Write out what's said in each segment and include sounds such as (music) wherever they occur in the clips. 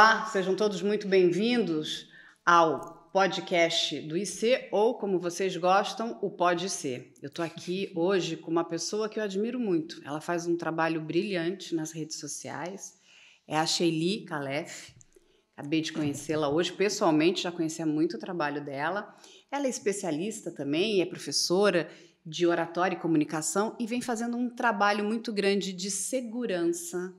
Olá, sejam todos muito bem-vindos ao podcast do IC, ou como vocês gostam, o Pode Ser. Eu estou aqui hoje com uma pessoa que eu admiro muito. Ela faz um trabalho brilhante nas redes sociais. É a Sheili Calef. Acabei de conhecê-la hoje pessoalmente, já conhecia muito o trabalho dela. Ela é especialista também, é professora de oratória e comunicação e vem fazendo um trabalho muito grande de segurança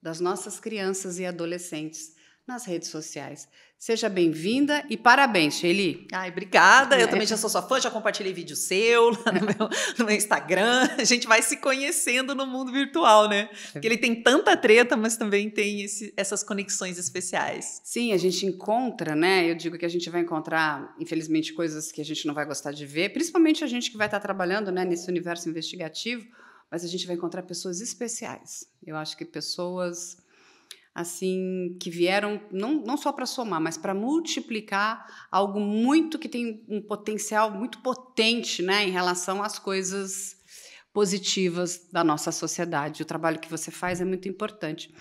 das nossas crianças e adolescentes nas redes sociais. Seja bem-vinda e parabéns, Shelly. Ai, obrigada. Eu é. também já sou sua fã, já compartilhei vídeo seu lá no meu, (laughs) no meu, Instagram. A gente vai se conhecendo no mundo virtual, né? Porque ele tem tanta treta, mas também tem esse, essas conexões especiais. Sim, a gente encontra, né? Eu digo que a gente vai encontrar, infelizmente, coisas que a gente não vai gostar de ver, principalmente a gente que vai estar trabalhando né, nesse universo investigativo, mas a gente vai encontrar pessoas especiais. Eu acho que pessoas assim que vieram não, não só para somar, mas para multiplicar algo muito que tem um potencial muito potente, né, em relação às coisas positivas da nossa sociedade. O trabalho que você faz é muito importante.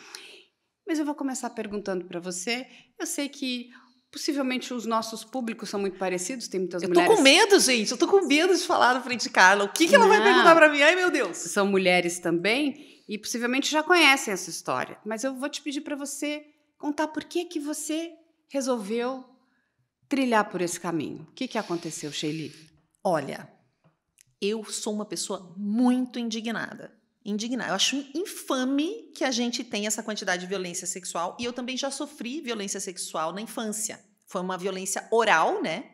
Mas eu vou começar perguntando para você. Eu sei que Possivelmente os nossos públicos são muito parecidos, tem muitas eu mulheres. Eu tô com medo, gente, eu tô com medo de falar na frente de Carla. O que, que ela Não. vai perguntar para mim? Ai, meu Deus! São mulheres também e possivelmente já conhecem essa história. Mas eu vou te pedir para você contar por que, que você resolveu trilhar por esse caminho. O que, que aconteceu, Shelly? Olha, eu sou uma pessoa muito indignada indignar, Eu acho infame que a gente tenha essa quantidade de violência sexual. E eu também já sofri violência sexual na infância. Foi uma violência oral, né?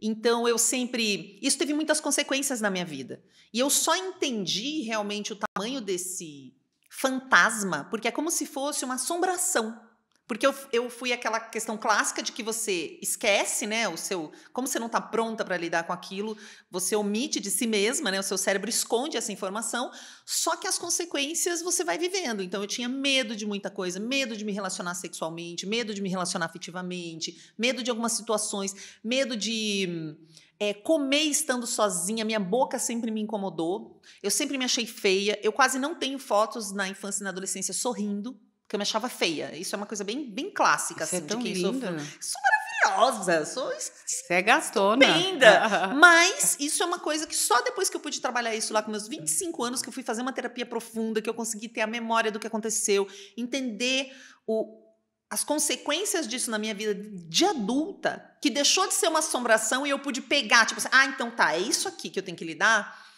Então eu sempre. Isso teve muitas consequências na minha vida. E eu só entendi realmente o tamanho desse fantasma, porque é como se fosse uma assombração. Porque eu, eu fui aquela questão clássica de que você esquece, né? O seu. Como você não está pronta para lidar com aquilo, você omite de si mesma, né? O seu cérebro esconde essa informação, só que as consequências você vai vivendo. Então eu tinha medo de muita coisa, medo de me relacionar sexualmente, medo de me relacionar afetivamente, medo de algumas situações, medo de. É, comer estando sozinha, minha boca sempre me incomodou. Eu sempre me achei feia. Eu quase não tenho fotos na infância e na adolescência sorrindo porque eu me achava feia. Isso é uma coisa bem, bem clássica, isso é assim, é tão de quem Sou maravilhosa, sou Você é gastona. Estupenda. (laughs) Mas isso é uma coisa que só depois que eu pude trabalhar isso lá com meus 25 anos, que eu fui fazer uma terapia profunda, que eu consegui ter a memória do que aconteceu, entender o, as consequências disso na minha vida de adulta, que deixou de ser uma assombração e eu pude pegar, tipo assim, ah, então tá, é isso aqui que eu tenho que lidar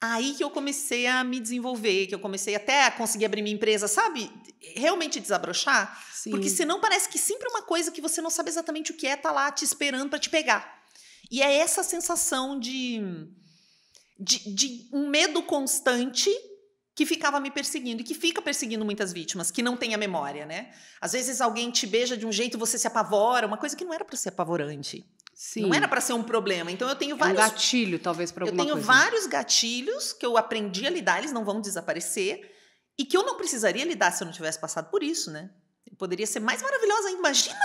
Aí que eu comecei a me desenvolver, que eu comecei até a conseguir abrir minha empresa, sabe? Realmente desabrochar. Sim. Porque senão parece que sempre é uma coisa que você não sabe exatamente o que é tá lá te esperando para te pegar. E é essa sensação de, de, de um medo constante que ficava me perseguindo e que fica perseguindo muitas vítimas que não têm a memória, né? Às vezes alguém te beija de um jeito, você se apavora, uma coisa que não era para ser apavorante. Sim. Não era para ser um problema. Então eu tenho vários. É um gatilho, talvez, para alguma coisa. Eu tenho vários gatilhos que eu aprendi a lidar, eles não vão desaparecer. E que eu não precisaria lidar se eu não tivesse passado por isso, né? Eu poderia ser mais maravilhosa, imagina!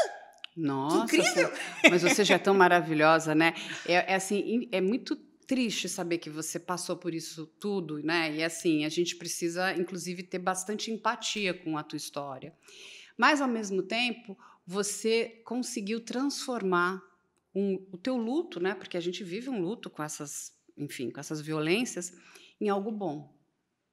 Nossa! Que incrível! Você, (laughs) mas você já é tão maravilhosa, né? É, é assim, é muito triste saber que você passou por isso tudo, né? E assim, a gente precisa, inclusive, ter bastante empatia com a tua história. Mas, ao mesmo tempo, você conseguiu transformar um, o teu luto, né? Porque a gente vive um luto com essas, enfim, com essas violências, em algo bom.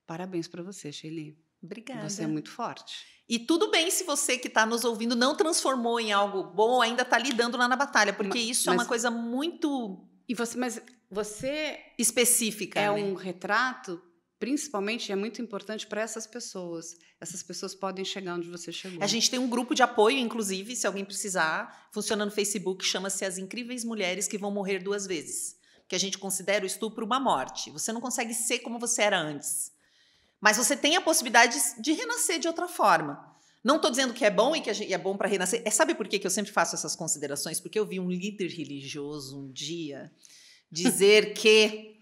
Parabéns para você, Shelly. Obrigada. Você é muito forte. E tudo bem se você que está nos ouvindo não transformou em algo bom ou ainda está lidando lá na batalha, porque mas, isso é mas, uma coisa muito. E você, mas você específica. É né? um retrato principalmente é muito importante para essas pessoas. Essas pessoas podem chegar onde você chegou. A gente tem um grupo de apoio, inclusive, se alguém precisar, funciona no Facebook, chama-se As Incríveis Mulheres que Vão Morrer Duas Vezes. Que a gente considera o estupro uma morte. Você não consegue ser como você era antes. Mas você tem a possibilidade de renascer de outra forma. Não estou dizendo que é bom e que é bom para renascer. É, sabe por que eu sempre faço essas considerações? Porque eu vi um líder religioso um dia dizer que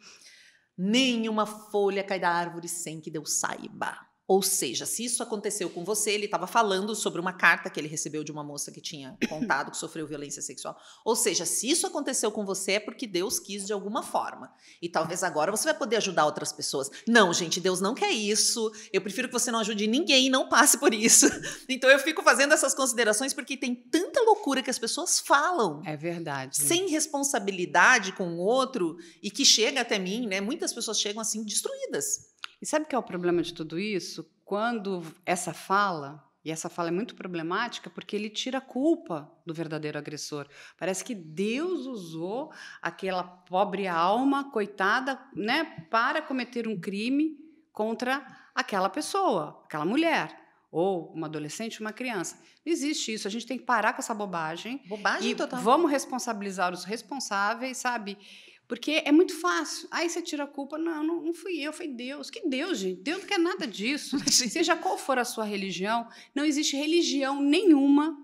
Nenhuma folha cai da árvore sem que Deus saiba. Ou seja, se isso aconteceu com você, ele estava falando sobre uma carta que ele recebeu de uma moça que tinha (coughs) contado que sofreu violência sexual. Ou seja, se isso aconteceu com você é porque Deus quis de alguma forma. E talvez agora você vai poder ajudar outras pessoas. Não, gente, Deus não quer isso. Eu prefiro que você não ajude ninguém e não passe por isso. (laughs) Então eu fico fazendo essas considerações porque tem tanta loucura que as pessoas falam. É verdade. Sem responsabilidade com o outro e que chega até mim, né? Muitas pessoas chegam assim destruídas e sabe o que é o problema de tudo isso? Quando essa fala, e essa fala é muito problemática porque ele tira a culpa do verdadeiro agressor. Parece que Deus usou aquela pobre alma coitada, né, para cometer um crime contra aquela pessoa, aquela mulher ou uma adolescente, uma criança. Não existe isso. A gente tem que parar com essa bobagem. Bobagem e total. Vamos responsabilizar os responsáveis, sabe? Porque é muito fácil. Aí você tira a culpa. Não, não, não fui eu, foi Deus. Que Deus, gente? Deus não quer nada disso. (laughs) Seja qual for a sua religião, não existe religião nenhuma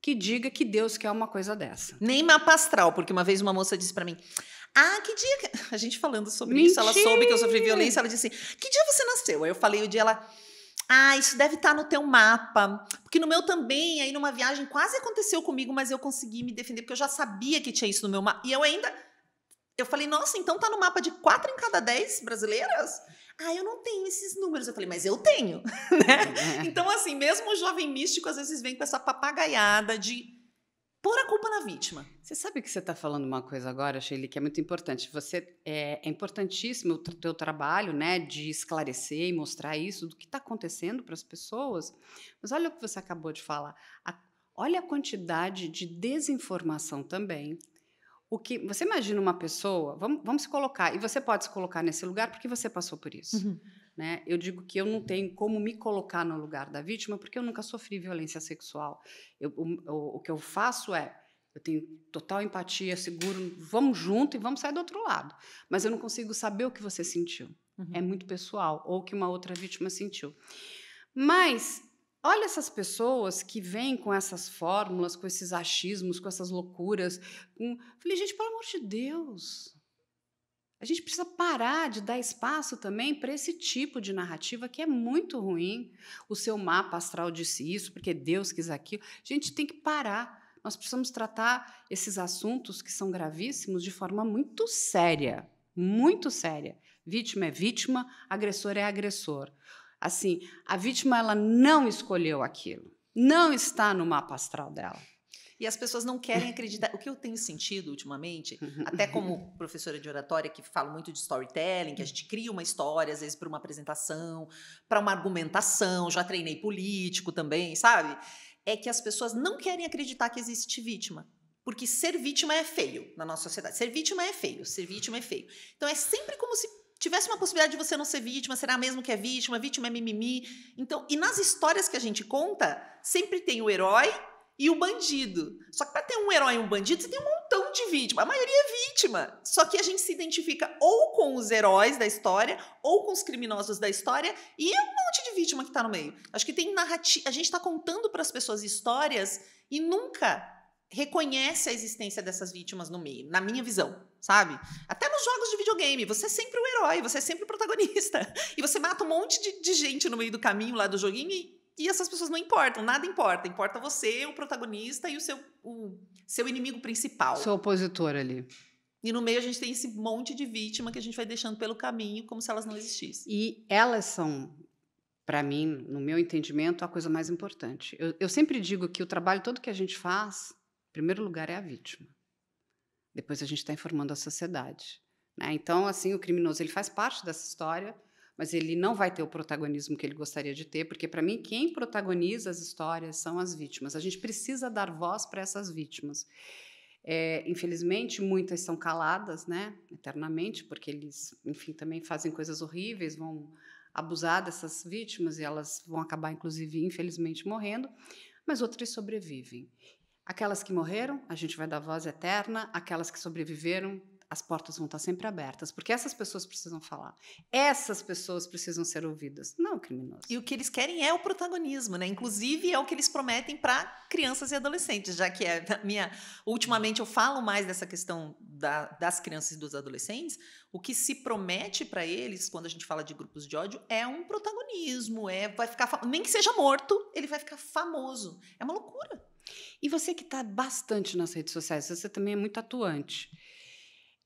que diga que Deus quer uma coisa dessa. Nem mapa astral, porque uma vez uma moça disse para mim. Ah, que dia. Que... (laughs) A gente falando sobre Mentira. isso, ela soube que eu sofri violência, ela disse assim: que dia você nasceu? Aí eu falei o dia, ela. Ah, isso deve estar tá no teu mapa. Porque no meu também, aí numa viagem, quase aconteceu comigo, mas eu consegui me defender, porque eu já sabia que tinha isso no meu mapa. E eu ainda eu falei, nossa, então tá no mapa de quatro em cada dez brasileiras? Ah, eu não tenho esses números. Eu falei, mas eu tenho, (laughs) né? É. Então, assim, mesmo o jovem místico às vezes vem com essa papagaiada de pôr a culpa na vítima. Você sabe que você está falando uma coisa agora, Sheila, que é muito importante. Você é, é importantíssimo o teu trabalho, né, de esclarecer e mostrar isso do que está acontecendo para as pessoas. Mas olha o que você acabou de falar. A, olha a quantidade de desinformação também o que você imagina uma pessoa, vamos, vamos se colocar, e você pode se colocar nesse lugar porque você passou por isso. Uhum. Né? Eu digo que eu não tenho como me colocar no lugar da vítima porque eu nunca sofri violência sexual. Eu, o, o, que eu faço é, eu tenho total empatia, seguro, vamos junto e vamos sair do outro lado. Mas eu não consigo saber o que você sentiu. Uhum. É muito pessoal, ou o que uma outra vítima sentiu. Mas Olha essas pessoas que vêm com essas fórmulas, com esses achismos, com essas loucuras. Com... Falei, gente, pelo amor de Deus. A gente precisa parar de dar espaço também para esse tipo de narrativa que é muito ruim. O seu mapa astral disse isso, porque Deus quis aquilo. A gente tem que parar. Nós precisamos tratar esses assuntos que são gravíssimos de forma muito séria. Muito séria. Vítima é vítima, agressor é agressor. Assim, a vítima ela não escolheu aquilo, não está no mapa astral dela. E as pessoas não querem acreditar. O que eu tenho sentido ultimamente, (laughs) até como professora de oratória que falo muito de storytelling, que a gente cria uma história, às vezes, para uma apresentação, para uma argumentação, já treinei político também, sabe? É que as pessoas não querem acreditar que existe vítima. Porque ser vítima é feio na nossa sociedade. Ser vítima é feio, ser vítima é feio. Então é sempre como se tivesse uma possibilidade de você não ser vítima, será mesmo que é vítima, vítima é mimimi. Então, e nas histórias que a gente conta, sempre tem o herói e o bandido. Só que para ter um herói e um bandido, você tem um montão de vítima. A maioria é vítima. Só que a gente se identifica ou com os heróis da história, ou com os criminosos da história, e é um monte de vítima que está no meio. Acho que tem narrativa. A gente está contando para as pessoas histórias e nunca reconhece a existência dessas vítimas no meio, na minha visão, sabe? Até nos jogos de videogame, você é sempre o herói, você é sempre o protagonista. (laughs) E você mata um monte de, de gente no meio do caminho lá do joguinho e, e, essas pessoas não importam, nada importa. Importa você, o protagonista e o seu, o seu inimigo principal. Seu opositor ali. E no meio a gente tem esse monte de vítima que a gente vai deixando pelo caminho como se elas não existissem. E elas são para mim, no meu entendimento, a coisa mais importante. Eu, eu sempre digo que o trabalho todo que a gente faz primeiro lugar é a vítima. Depois a gente está informando a sociedade. Né? Então, assim, o criminoso ele faz parte dessa história, mas ele não vai ter o protagonismo que ele gostaria de ter, porque para mim quem protagoniza as histórias são as vítimas. A gente precisa dar voz para essas vítimas. É, infelizmente, muitas são caladas, né, eternamente, porque eles, enfim, também fazem coisas horríveis, vão abusar dessas vítimas e elas vão acabar, inclusive, infelizmente, morrendo. Mas outras sobrevivem. Aquelas que morreram, a gente vai dar voz eterna, aquelas que sobreviveram, as portas vão estar sempre abertas, porque essas pessoas precisam falar. Essas pessoas precisam ser ouvidas, não o criminoso. E o que eles querem é o protagonismo, né? Inclusive é o que eles prometem para crianças e adolescentes, já que é minha ultimamente eu falo mais dessa questão da, das crianças e dos adolescentes, o que se promete para eles quando a gente fala de grupos de ódio é um protagonismo, é vai ficar nem que seja morto, ele vai ficar famoso. É uma loucura. E você que está bastante nas redes sociais, você também é muito atuante.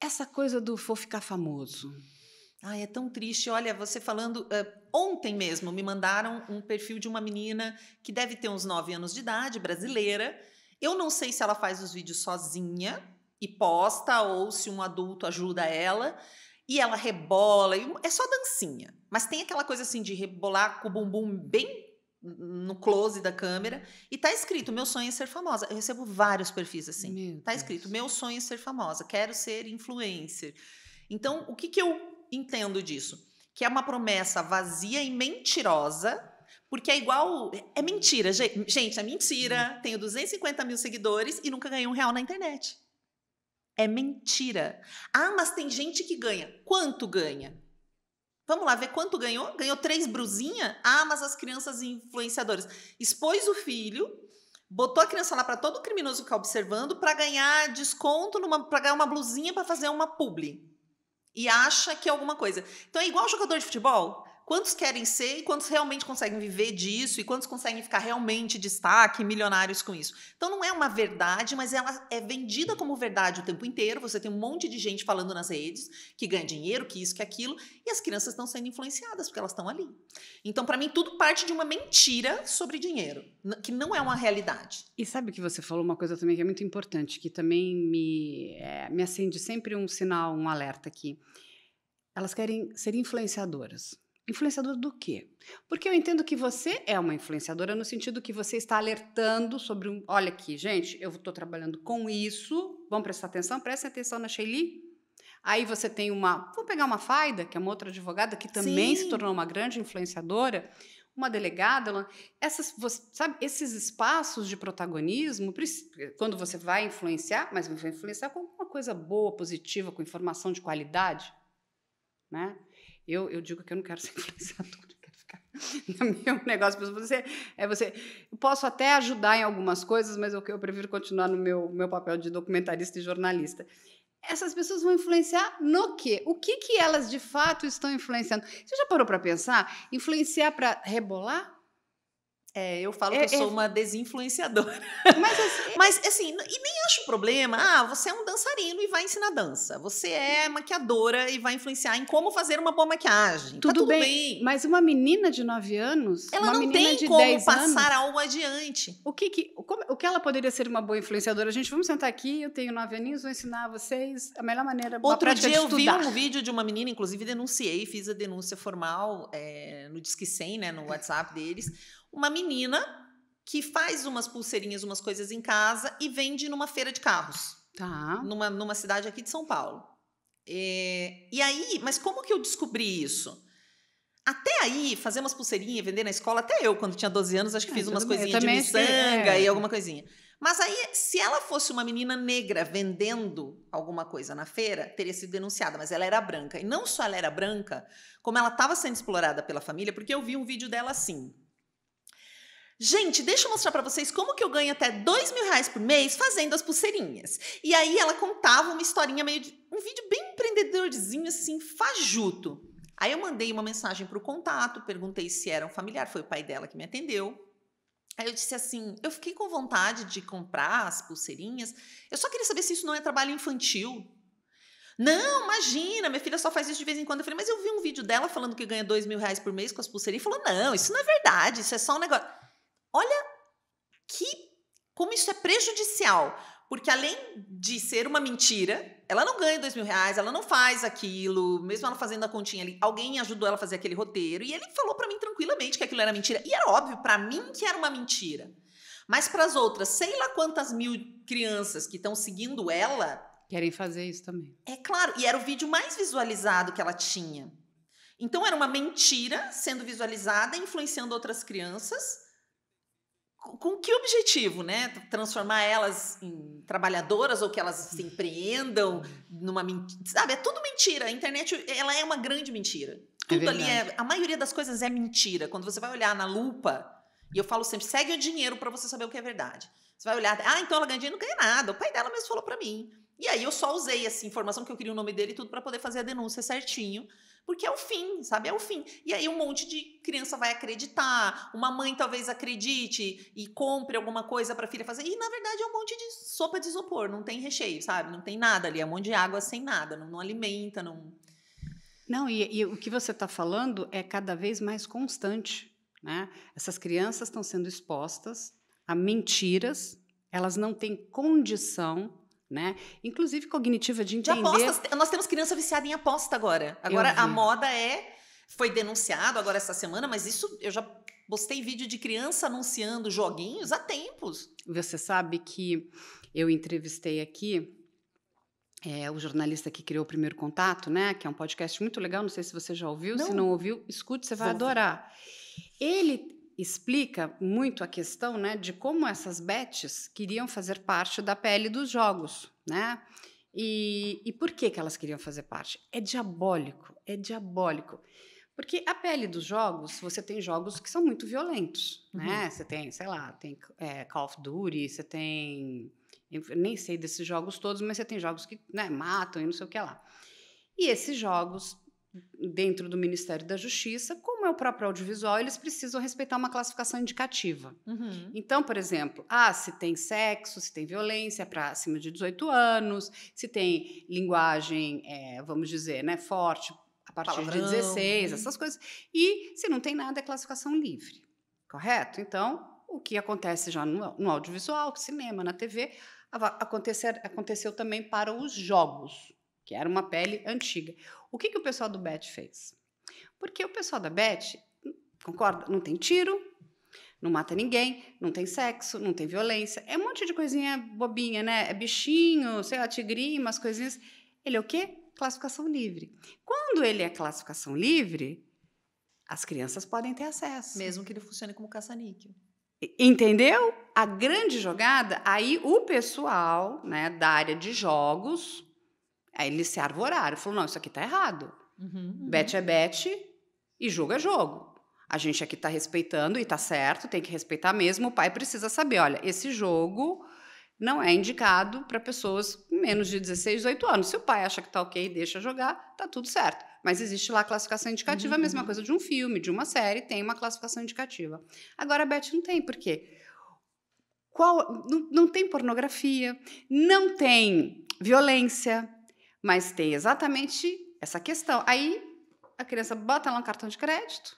Essa coisa do for ficar famoso. Ai, é tão triste. Olha, você falando. Uh, ontem mesmo me mandaram um perfil de uma menina que deve ter uns 9 anos de idade, brasileira. Eu não sei se ela faz os vídeos sozinha e posta, ou se um adulto ajuda ela. E ela rebola, é só dancinha. Mas tem aquela coisa assim de rebolar com o bumbum bem no close da câmera e tá escrito meu sonho é ser famosa. Eu recebo vários perfis assim. Meu tá escrito Deus. meu sonho é ser famosa, quero ser influencer. Então, o que que eu entendo disso? Que é uma promessa vazia e mentirosa, porque é igual. É mentira, gente, é mentira. Hum. Tenho 250 mil seguidores e nunca ganhei um real na internet. É mentira. Ah, mas tem gente que ganha. Quanto ganha? Vamos lá ver quanto ganhou? Ganhou três brusinha? Ah, mas as crianças influenciadoras. Expôs o filho, botou a criança lá para todo criminoso ficar observando para ganhar desconto, para ganhar uma blusinha para fazer uma publi. E acha que é alguma coisa. Então é igual jogador de futebol quantos querem ser e quantos realmente conseguem viver disso e quantos conseguem ficar realmente destaque, milionários com isso. Então não é uma verdade, mas ela é vendida como verdade o tempo inteiro. Você tem um monte de gente falando nas redes que ganha dinheiro, que isso, que aquilo, e as crianças estão sendo influenciadas porque elas estão ali. Então, para mim, tudo parte de uma mentira sobre dinheiro, que não é uma realidade. E sabe que você falou uma coisa também que é muito importante, que também me, é, me acende sempre um sinal, um alerta aqui. Elas querem ser influenciadoras. Influenciadora do quê? Porque eu entendo que você é uma influenciadora no sentido que você está alertando sobre um. Olha aqui, gente, eu estou trabalhando com isso. Vamos prestar atenção? Prestem atenção na Shelly. Aí você tem uma. Vamos pegar uma Faida, que é uma outra advogada que também Sim. se tornou uma grande influenciadora, uma delegada. essas, você, sabe, esses espaços de protagonismo, quando você vai influenciar, mas vai influenciar com alguma coisa boa, positiva, com informação de qualidade. Né? Eu, eu digo que eu não quero ser (laughs) influenciadora, quero ficar (laughs) no meu negócio. Você, é você, eu posso até ajudar em algumas coisas, mas eu, eu prefiro continuar no meu, meu papel de documentarista e jornalista essas pessoas vão influenciar no quê? O que, que elas de fato estão influenciando? Você já parou para pensar? Influenciar para rebolar? É, eu falo é, que eu é, sou uma desinfluenciadora. Mas assim, (laughs) é mas assim, e nem acho um problema. Ah, você é um dançarino e vai ensinar dança. Você é maquiadora e vai influenciar em como fazer uma boa maquiagem. Tá tudo, tá tudo bem, bem, Mas uma menina de 9 anos, ela não tem como passar anos, algo adiante. O que, que como, o que ela poderia ser uma boa influenciadora? Gente, vamos sentar aqui. Eu tenho 9 aninhos, vou ensinar a vocês a melhor maneira. Outro dia eu estudar. vi um vídeo de uma menina, inclusive denunciei, fiz a denúncia formal é, no Disque 100, né, no WhatsApp deles uma menina que faz umas pulseirinhas, umas coisas em casa e vende numa feira de carros. Tá. Numa, numa cidade aqui de São Paulo. É, e aí, mas como que eu descobri isso? Até aí, fazer umas pulseirinhas, vender na escola, até eu, quando tinha 12 anos, acho que é, fiz umas coisinhas de é, miçanga é. e alguma coisinha. Mas aí, se ela fosse uma menina negra vendendo alguma coisa na feira, teria sido denunciada, mas ela era branca. E não só ela era branca, como ela estava sendo explorada pela família, porque eu vi um vídeo dela assim. Gente, deixa eu mostrar para vocês como que eu ganho até dois mil reais por mês fazendo as pulseirinhas. E aí ela contava uma historinha meio de um vídeo bem empreendedorzinho assim, fajuto. Aí eu mandei uma mensagem para o contato, perguntei se era um familiar, foi o pai dela que me atendeu. Aí eu disse assim: eu fiquei com vontade de comprar as pulseirinhas, eu só queria saber se isso não é trabalho infantil. Não, imagina, minha filha só faz isso de vez em quando. Eu falei, mas eu vi um vídeo dela falando que ganha dois mil reais por mês com as pulseirinhas. E falou, não, isso não é verdade, isso é só um negócio. Olha que como isso é prejudicial, porque além de ser uma mentira, ela não ganha dois mil reais, ela não faz aquilo, mesmo ela fazendo a continha ali, alguém ajudou ela a fazer aquele roteiro e ele falou para mim tranquilamente que aquilo era mentira e era óbvio para mim que era uma mentira. Mas para as outras, sei lá quantas mil crianças que estão seguindo ela, querem fazer isso também. É claro, e era o vídeo mais visualizado que ela tinha. Então era uma mentira sendo visualizada, influenciando outras crianças com que objetivo, né? Transformar elas em trabalhadoras ou que elas se empreendam numa mentira. Sabe, é tudo mentira. A internet, ela é uma grande mentira. É tudo é ali é. A maioria das coisas é mentira. Quando você vai olhar na lupa, e eu falo sempre, segue o dinheiro para você saber o que é verdade. Você vai olhar, ah, então ela ganha dinheiro, não ganha nada. O pai dela mesmo falou para mim. E aí eu só usei essa informação que eu queria o nome dele e tudo para poder fazer a denúncia certinho. Porque é o fim, sabe? É o fim. E aí um monte de criança vai acreditar, uma mãe talvez acredite e compre alguma coisa para a filha fazer. E na verdade é um monte de sopa de isopor, não tem recheio, sabe? Não tem nada ali, é um monte de água sem nada, não, não alimenta, não. Não, e, e o que você está falando é cada vez mais constante. Né? Essas crianças estão sendo expostas a mentiras, elas não têm condição né? Inclusive cognitiva de entender. De apostas, nós temos criança viciada em aposta agora. Agora a moda é foi denunciado agora essa semana, mas isso eu já postei vídeo de criança anunciando joguinhos há tempos. Você sabe que eu entrevistei aqui é, o jornalista que criou o Primeiro Contato, né? Que é um podcast muito legal. Não sei se você já ouviu. Não. Se não ouviu, escute, você vai Vou adorar. Ele explica muito a questão né, de como essas bets queriam fazer parte da pele dos jogos, né? E, e por que, que elas queriam fazer parte? É diabólico, é diabólico. Porque a pele dos jogos, você tem jogos que são muito violentos, né? uhum. né? Você tem, sei lá, tem é, Call of Duty, você tem... Eu nem sei desses jogos todos, mas você tem jogos que né, matam e não sei o que lá. E esses jogos, dentro do Ministério da Justiça, como é o próprio audiovisual, eles precisam respeitar uma classificação indicativa. Uhum. Então, por exemplo, ah, se tem sexo, se tem violência para acima de 18 anos, se tem linguagem, é, vamos dizer, né, forte a partir Palavrão. de 16, uhum. essas coisas. E se não tem nada, é classificação livre, correto? Então, o que acontece já no, no audiovisual, no cinema, na TV, acontecer, aconteceu também para os jogos, que era uma pele antiga. O que, que o pessoal do BET fez? Porque o pessoal da Bet, concorda? Não tem tiro, não mata ninguém, não tem sexo, não tem violência. É um monte de coisinha bobinha, né? É bichinho, sei lá, tigrinho, umas coisinhas. Ele é o quê? Classificação livre. Quando ele é classificação livre, as crianças podem ter acesso. Mesmo que ele funcione como caça-níquel. Entendeu? A grande jogada, aí o pessoal né, da área de jogos, aí eles se arvoraram. Falou, não, isso aqui tá errado. Uhum, uhum. Bet é bet, e jogo é jogo. A gente aqui está respeitando e está certo, tem que respeitar mesmo. O pai precisa saber: olha, esse jogo não é indicado para pessoas com menos de 16, 18 anos. Se o pai acha que está ok e deixa jogar, tá tudo certo. Mas existe lá a classificação indicativa, uhum. a mesma coisa de um filme, de uma série, tem uma classificação indicativa. Agora a Beth não tem, por quê? Qual, não, não tem pornografia, não tem violência, mas tem exatamente essa questão. Aí a criança bota lá um cartão de crédito,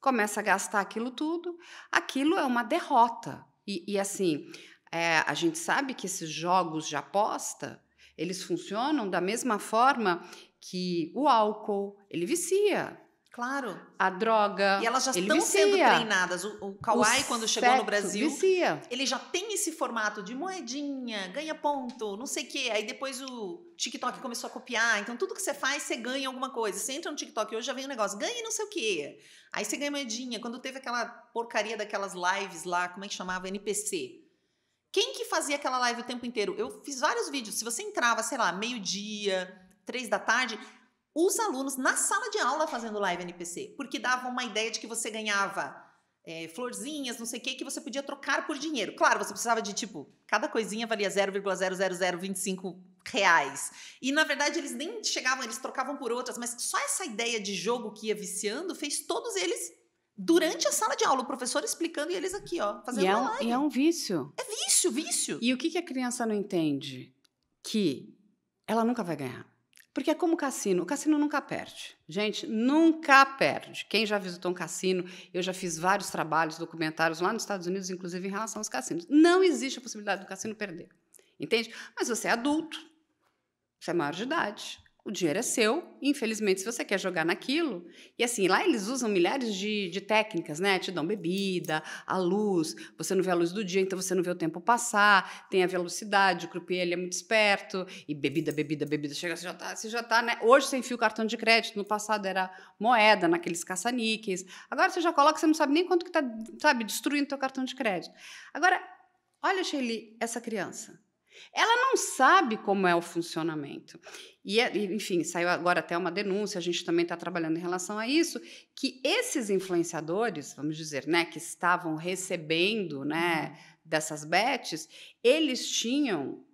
começa a gastar aquilo tudo. Aquilo é uma derrota. E, e assim, é, a gente sabe que esses jogos de aposta eles funcionam da mesma forma que o álcool, ele vicia. Claro. A droga. E elas já estão vicia. sendo treinadas. O, o quando chegou no Brasil, vicia. ele já tem esse formato de moedinha, ganha ponto, não sei o quê. Aí depois o TikTok começou a copiar. Então, tudo que você faz, você ganha alguma coisa. Você entra no TikTok hoje, já vem um negócio, ganha não sei o quê. Aí você ganha moedinha. Quando teve aquela porcaria daquelas lives lá, como é que chamava? NPC. Quem que fazia aquela live o tempo inteiro? Eu fiz vários vídeos. Se você entrava, sei lá, meio-dia, três da tarde, os alunos na sala de aula fazendo live NPC, porque davam uma ideia de que você ganhava é, florzinhas, não sei o que, que você podia trocar por dinheiro. Claro, você precisava de, tipo, cada coisinha valia 0,00025 reais. E, na verdade, eles nem chegavam, eles trocavam por outras, mas só essa ideia de jogo que ia viciando fez todos eles durante a sala de aula, o professor explicando e eles aqui, ó, fazendo e é um, live. E é um vício. É vício, vício. E o que, que a criança não entende? Que ela nunca vai ganhar. Porque é como cassino, o cassino nunca perde. Gente, nunca perde. Quem já visitou um cassino, eu já fiz vários trabalhos, documentários lá nos Estados Unidos, inclusive em relação aos cassinos. Não existe a possibilidade do cassino perder. Entende? Mas você é adulto, você é maior de idade, o dinheiro é seu, infelizmente, se você quer jogar naquilo. E assim, lá eles usam milhares de, de, técnicas, né? Te dão bebida, a luz, você não vê a luz do dia, então você não vê o tempo passar, tem a velocidade, o croupier ele é muito esperto, e bebida, bebida, bebida, chega, você já tá, você já tá, né? Hoje você enfia o cartão de crédito, no passado era moeda, naqueles caça-níqueis. Agora você já coloca, você não sabe nem quanto que tá, sabe, destruindo teu cartão de crédito. Agora, olha, Shelly, essa criança ela não sabe como é o funcionamento. É, e, enfim, saiu agora até uma denúncia, a gente também está trabalhando em relação a isso, que esses influenciadores, vamos dizer, né, que estavam recebendo né, uhum. dessas bets, eles tinham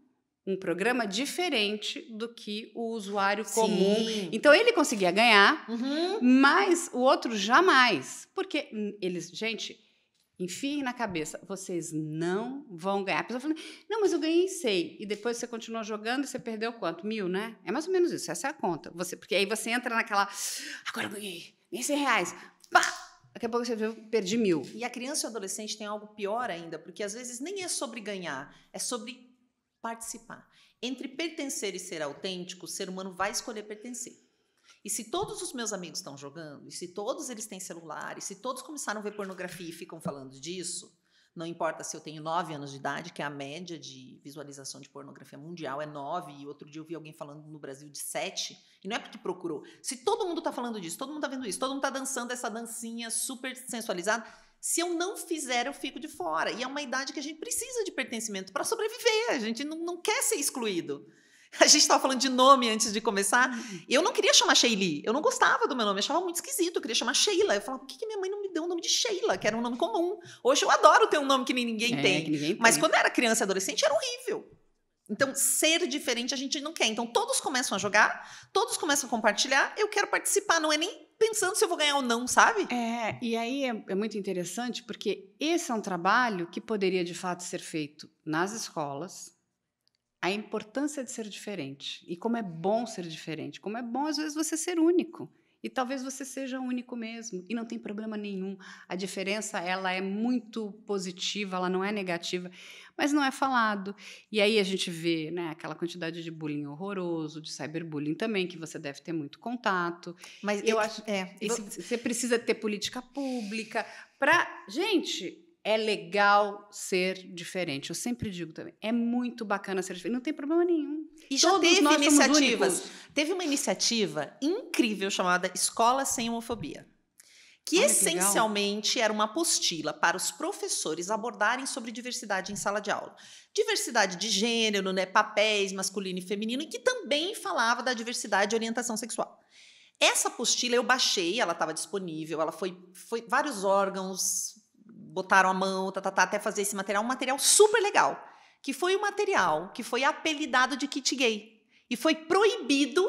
um programa diferente do que o usuário Sim. comum. Então ele conseguia ganhar, uhum. mas o outro jamais. Porque hum, eles, gente, Enfiem na cabeça, vocês não vão ganhar. A pessoa fala, não, mas eu ganhei 100. E depois você continua jogando e você perdeu quanto? Mil, né? É mais ou menos isso, essa é a conta. Você, porque aí você entra naquela, agora eu ganhei, ganhei 100 reais. Pá! Daqui a pouco você vê, perdi mil. E a criança e o adolescente tem algo pior ainda, porque às vezes nem é sobre ganhar, é sobre participar. Entre pertencer e ser autêntico, o ser humano vai escolher pertencer. E se todos os meus amigos estão jogando, e se todos eles têm celular, e se todos começaram a ver pornografia e ficam falando disso, não importa se eu tenho nove anos de idade, que é a média de visualização de pornografia mundial é nove, e outro dia eu vi alguém falando no Brasil de sete, e não é porque procurou. Se todo mundo está falando disso, todo mundo está vendo isso, todo mundo está dançando essa dancinha super sensualizada, se eu não fizer, eu fico de fora. E é uma idade que a gente precisa de pertencimento para sobreviver, a gente não, não quer ser excluído. (laughs) A gente estava falando de nome antes de começar. Uhum. Eu não queria chamar Sheili. Eu não gostava do meu nome. Eu achava muito esquisito. Eu queria chamar Sheila. Eu falava, por que, que minha mãe não me deu o nome de Sheila? Que era um nome comum. Hoje eu adoro ter um nome que ninguém, é, tem. Que ninguém Mas quando eu era criança e adolescente, era horrível. Então, ser diferente a gente não quer. Então, todos começam a jogar, todos começam a compartilhar. Eu quero participar, não é nem pensando se eu vou ganhar ou não, sabe? É, e aí é, é muito interessante porque esse é um trabalho que poderia de fato ser feito nas escolas, a importância de ser diferente e como é bom ser diferente, como é bom às vezes você ser único. E talvez você seja único mesmo e não tem problema nenhum. A diferença ela é muito positiva, ela não é negativa, mas não é falado. E aí a gente vê, né, aquela quantidade de bullying horroroso, de cyberbullying também que você deve ter muito contato. Mas eu acho, é, esse, você precisa ter política pública para, gente, é legal ser diferente. Eu sempre digo também, é muito bacana ser diferente. Não tem problema nenhum. E já Todos teve iniciativas. Teve uma iniciativa incrível chamada Escola Sem Homofobia. Que Olha, essencialmente que era uma apostila para os professores abordarem sobre diversidade em sala de aula. Diversidade de gênero, né, papéis masculino e feminino, e que também falava da diversidade de orientação sexual. Essa apostila eu baixei, ela estava disponível, ela foi, foi vários órgãos botaram a mão, tá, tá, tá, até fazer esse material, um material super legal, que foi o um material que foi apelidado de kit gay e foi proibido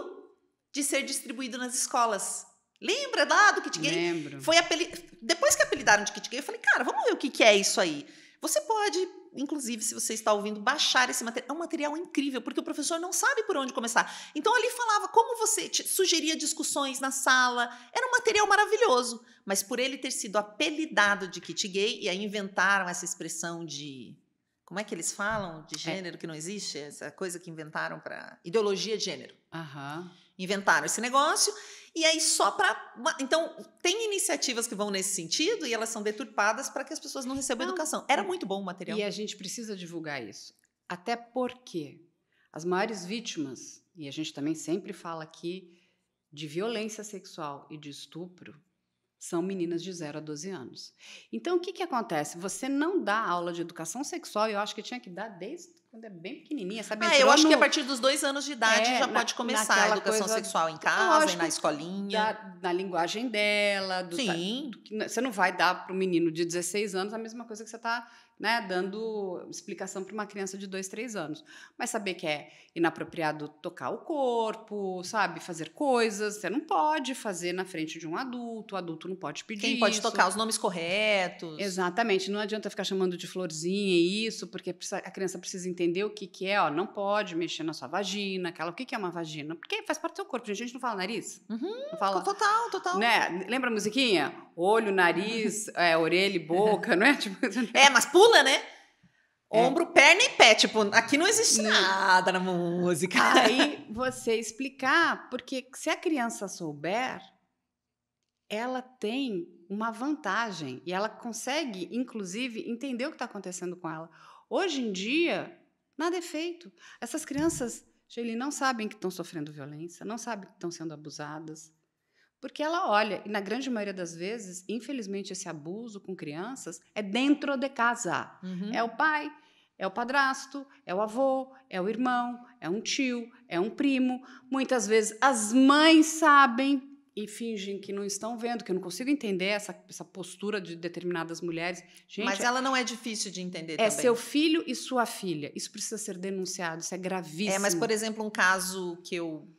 de ser distribuído nas escolas. Lembra lá do kit gay? Lembro. Foi apeli... Depois que apelidaram de kit gay, eu falei, cara, vamos ver o que, que é isso aí. Você pode, inclusive, se você está ouvindo, baixar esse material. É um material incrível, porque o professor não sabe por onde começar. Então, ali falava como você sugeria discussões na sala. Era um material maravilhoso. Mas por ele ter sido apelidado de kit gay, e aí inventaram essa expressão de como é que eles falam de é. gênero é. que não existe? Essa coisa que inventaram para ideologia de gênero. Aham. Uhum inventaram esse negócio. E aí só para. Então, tem iniciativas que vão nesse sentido e elas são deturpadas para que as pessoas não recebam não. educação. Era muito bom o material. E a gente precisa divulgar isso. Até porque as maiores vítimas, e a gente também sempre fala aqui, de violência sexual e de estupro são meninas de 0 a 12 anos. Então, o que, que acontece? Você não dá aula de educação sexual, eu acho que tinha que dar desde quando é bem pequenininha, sabe? Ah, eu acho no... que a partir dos dois anos de idade é, já na, pode começar a educação coisa... sexual em casa e na escolinha. Da, na linguagem dela. Do, Sim. Né, você não vai dar para o menino de 16 anos a mesma coisa que você está né, dando explicação para uma criança de 2, 3 anos. Mas saber que é inapropriado tocar o corpo, sabe? Fazer coisas, você não pode fazer na frente de um adulto, o adulto não pode pedir. Quem isso. pode tocar os nomes corretos. Exatamente, não adianta ficar chamando de florzinha e isso, porque a criança precisa entender o que, que é, ó, não pode mexer na sua vagina, aquela, o que, que é uma vagina? Porque faz parte do seu corpo, gente, a gente não fala nariz. Uhum, não fala, total, total. Né? Lembra a musiquinha? Olho, nariz, é, orelha e boca, (laughs) não é? Tipo, é, mas por pula, né? É. Ombro, é. perna e pé. Tipo, aqui não existe nada na música. Aí (laughs) você explicar, porque se a criança souber, ela tem uma vantagem e ela consegue, inclusive, entender o que está acontecendo com ela. Hoje em dia, nada é feito. Essas crianças, Shelly, não sabem que estão sofrendo violência, não sabem que estão sendo abusadas. Porque ela olha, e na grande maioria das vezes, infelizmente, esse abuso com crianças é dentro de casa. Uhum. É o pai, é o padrasto, é o avô, é o irmão, é um tio, é um primo. Muitas vezes as mães sabem e fingem que não estão vendo, que eu não consigo entender essa, essa postura de determinadas mulheres. Gente, Mas ela não é difícil de entender é também. É seu filho e sua filha. Isso precisa ser denunciado, isso é gravíssimo. É, mas, por exemplo, um caso que eu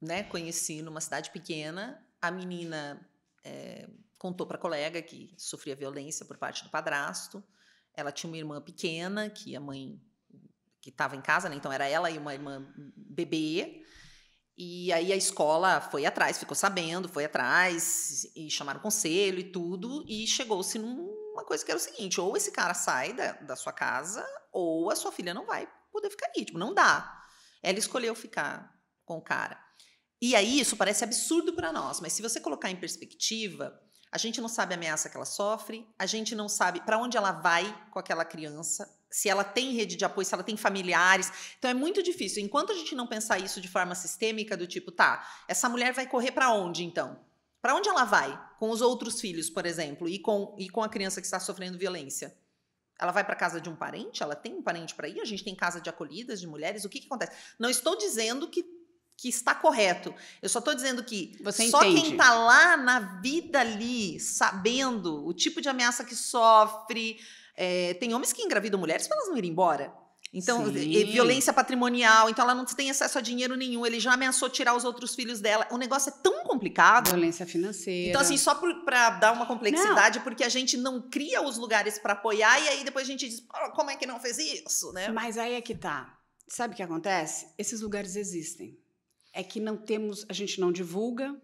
né, conheci numa cidade pequena. A menina é, contou para a colega que sofria violência por parte do padrasto. Ela tinha uma irmã pequena que a mãe que estava em casa, né? então era ela e uma irmã bebê. E aí a escola foi atrás, ficou sabendo, foi atrás e chamaram conselho e tudo e chegou-se numa coisa que era o seguinte: ou esse cara sai da, da sua casa ou a sua filha não vai poder ficar aí, tipo, não dá. Ela escolheu ficar com o cara. E aí isso parece absurdo para nós, mas se você colocar em perspectiva, a gente não sabe a ameaça que ela sofre, a gente não sabe para onde ela vai com aquela criança, se ela tem rede de apoio, se ela tem familiares. Então é muito difícil. Enquanto a gente não pensar isso de forma sistêmica, do tipo, tá, essa mulher vai correr para onde então? Para onde ela vai? Com os outros filhos, por exemplo, e com, e com a criança que está sofrendo violência? Ela vai para casa de um parente? Ela tem um parente para ir? A gente tem casa de acolhidas de mulheres? O que, que acontece? Não estou dizendo que que está correto. Eu só estou dizendo que Você só entende. quem está lá na vida ali, sabendo o tipo de ameaça que sofre. É, tem homens que engravidam mulheres para elas não irem embora. Então, e, é, violência patrimonial, então ela não tem acesso a dinheiro nenhum, ele já ameaçou tirar os outros filhos dela. O negócio é tão complicado. Violência financeira. Então, assim, só para dar uma complexidade, não. porque a gente não cria os lugares para apoiar e aí depois a gente diz, oh, como é que não fez isso, né? Mas aí é que tá. Sabe o que acontece? Esses lugares existem é que não temos, a gente não divulga.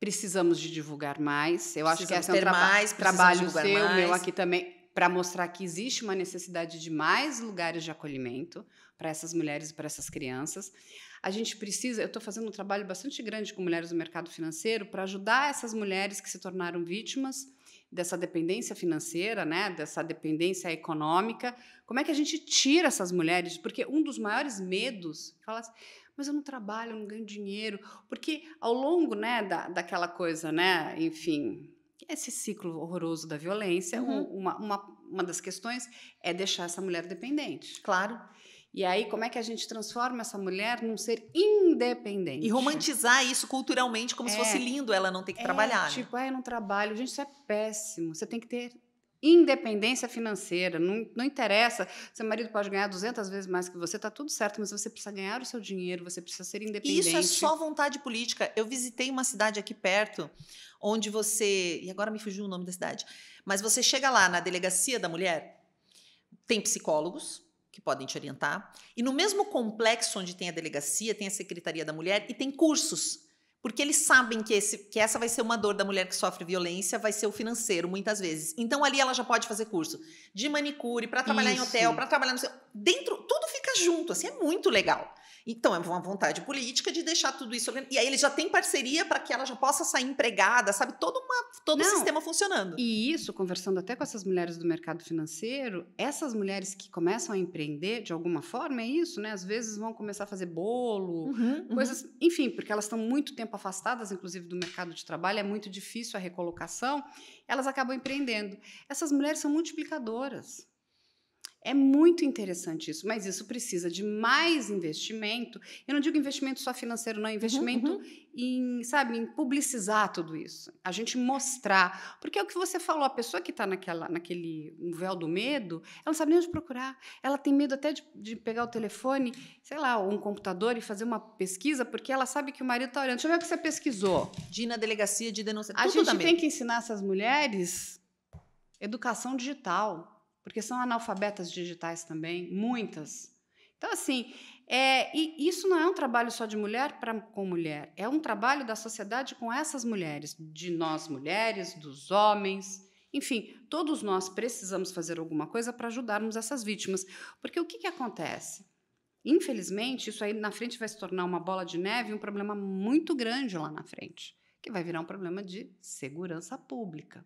Precisamos de divulgar mais. Eu precisamos acho que essa é um mais, trabalho seu, mais. meu aqui também, para mostrar que existe uma necessidade de mais lugares de acolhimento para essas mulheres e para essas crianças. A gente precisa, eu estou fazendo um trabalho bastante grande com mulheres do mercado financeiro para ajudar essas mulheres que se tornaram vítimas dessa dependência financeira, né, dessa dependência econômica. Como é que a gente tira essas mulheres? Porque um dos maiores medos, fala assim, mas eu não trabalho, eu não ganho dinheiro. Porque ao longo né, da, daquela coisa, né, enfim, esse ciclo horroroso da violência, uhum. uma, uma, uma das questões é deixar essa mulher dependente. Claro. E aí, como é que a gente transforma essa mulher num ser independente? E romantizar isso culturalmente como é, se fosse lindo ela não ter que é, trabalhar. Né? Tipo, né? ah, eu não trabalho. Gente, isso é péssimo. Você tem que ter Independência financeira, não, não interessa. Seu marido pode ganhar 200 vezes mais que você, tá tudo certo, mas você precisa ganhar o seu dinheiro, você precisa ser independente. Isso é só vontade política. Eu visitei uma cidade aqui perto, onde você. E agora me fugiu o nome da cidade. Mas você chega lá na delegacia da mulher, tem psicólogos que podem te orientar, e no mesmo complexo onde tem a delegacia, tem a secretaria da mulher e tem cursos porque eles sabem que, esse, que essa vai ser uma dor da mulher que sofre violência, vai ser o financeiro, muitas vezes. Então ali ela já pode fazer curso de manicure, para trabalhar Isso. em hotel, para trabalhar no seu. Dentro, tudo fica junto, assim, é muito legal. Então, é uma vontade política de deixar tudo isso. E aí eles já têm parceria para que ela já possa sair empregada, sabe? Todo, uma, todo o sistema funcionando. E isso, conversando até com essas mulheres do mercado financeiro, essas mulheres que começam a empreender de alguma forma, é isso, né? Às vezes vão começar a fazer bolo, uhum, uhum. coisas. Uhum. Enfim, porque elas estão muito tempo afastadas, inclusive, do mercado de trabalho, é muito difícil a recolocação, elas acabam empreendendo. Essas mulheres são multiplicadoras. É muito interessante isso, mas isso precisa de mais investimento. Eu não digo investimento só financeiro, não, é uhum, investimento uhum, uhum. em, sabe, em publicizar tudo isso. A gente mostrar. Porque é o que você falou, a pessoa que está naquele véu do medo, ela não sabe nem onde procurar. Ela tem medo até de, de pegar o telefone, sei lá, ou um computador e fazer uma pesquisa, porque ela sabe que o marido está olhando. Deixa eu ver o que você pesquisou. De ir na delegacia, de denunciar. A gente tem que ensinar essas mulheres educação digital porque são analfabetas digitais também, muitas. Então, assim, é, isso não é um trabalho só de mulher pra, com mulher, é um trabalho da sociedade com essas mulheres, de nós mulheres, dos homens. Enfim, todos nós precisamos fazer alguma coisa para ajudarmos essas vítimas. Porque o que, que acontece? Infelizmente, isso aí na frente vai se tornar uma bola de neve, um problema muito grande lá na frente, que vai virar um problema de segurança pública.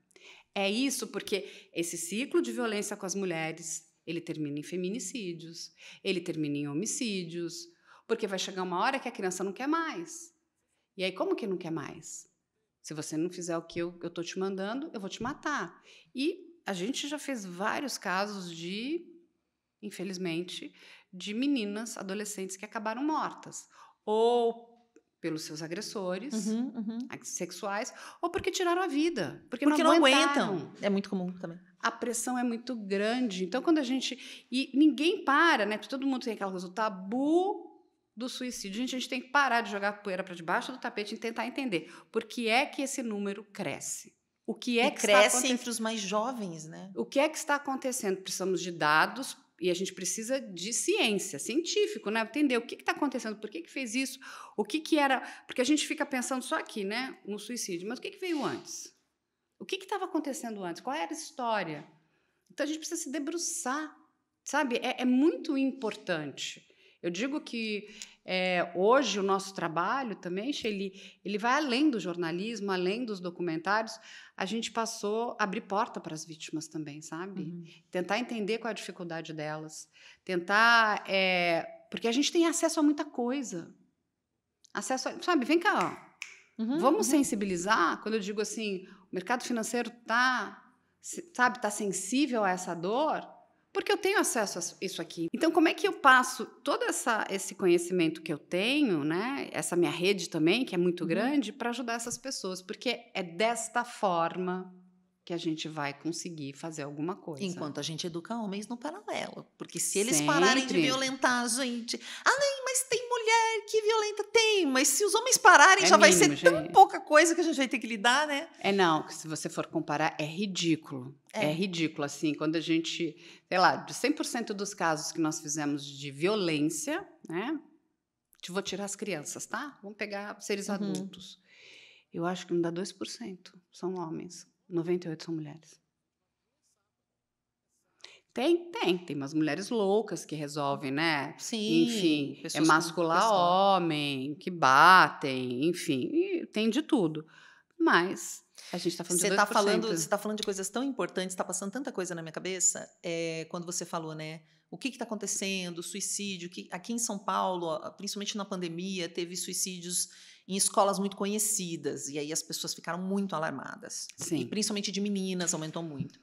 É isso porque esse ciclo de violência com as mulheres, ele termina em feminicídios, ele termina em homicídios, porque vai chegar uma hora que a criança não quer mais. E aí, como que não quer mais? Se você não fizer o que eu, estou tô te mandando, eu vou te matar. E a gente já fez vários casos de, infelizmente, de meninas, adolescentes que acabaram mortas. Ou pelos seus agressores uhum, uhum. sexuais ou porque tiraram a vida, porque, porque não, não aguentam. É muito comum também. A pressão é muito grande. Então, quando a gente. E ninguém para, né? Todo mundo tem aquela coisa, o tabu do suicídio. Gente, a gente tem que parar de jogar poeira para debaixo do tapete e tentar entender por que é que esse número cresce. O que é e que cresce está entre os mais jovens, né? O que é que está acontecendo? Precisamos de dados e a gente precisa de ciência, científico, né? Entender o que está acontecendo, por que, que fez isso, o que, que era. Porque a gente fica pensando só aqui, né? No suicídio, mas o que, que veio antes? O que estava acontecendo antes? Qual era a história? Então a gente precisa se debruçar, sabe? É, é muito importante. Eu digo que é, hoje o nosso trabalho também, ele, ele vai além do jornalismo, além dos documentários. A gente passou a abrir porta para as vítimas também, sabe? Uhum. Tentar entender qual é a dificuldade delas. Tentar. É, porque a gente tem acesso a muita coisa. Acesso a, Sabe, vem cá, ó. Uhum, Vamos uhum. sensibilizar. Quando eu digo assim, o mercado financeiro está sabe, está sensível a essa dor, porque eu tenho acesso a isso aqui. Então, como é que eu passo todo essa, esse conhecimento que eu tenho, né? Essa minha rede também, que é muito uhum. grande, para ajudar essas pessoas? Porque é desta forma que a gente vai conseguir fazer alguma coisa. Enquanto a gente educa homens no paralelo. Porque se eles Sempre. pararem de violentar a gente. Ah, mas tem mulher que violenta tem, mas se os homens pararem, é já mínimo, vai ser tão pouca coisa que a gente vai ter que lidar, né? É não, se você for comparar, é ridículo. É, é ridículo, assim, quando a gente, sei lá, de 100% dos casos que nós fizemos de violência, né? Te vou tirar as crianças, tá? Vamos pegar seres uhum. adultos. Eu acho que não dá 2%, são homens. 98 são mulheres. Tem, tem. Tem umas mulheres loucas que resolvem, né? Sim. É enfim, mascular homem, que batem, enfim, tem de tudo. Mas a gente está falando você de 2%. Tá falando, você está tá falando de coisas tão importantes, está passando tanta coisa na minha cabeça. É, quando você falou, né? O que está acontecendo? Suicídio. Que, aqui em São Paulo, principalmente na pandemia, teve suicídios em escolas muito conhecidas. E aí as pessoas ficaram muito alarmadas. Sim. E principalmente de meninas, aumentou muito.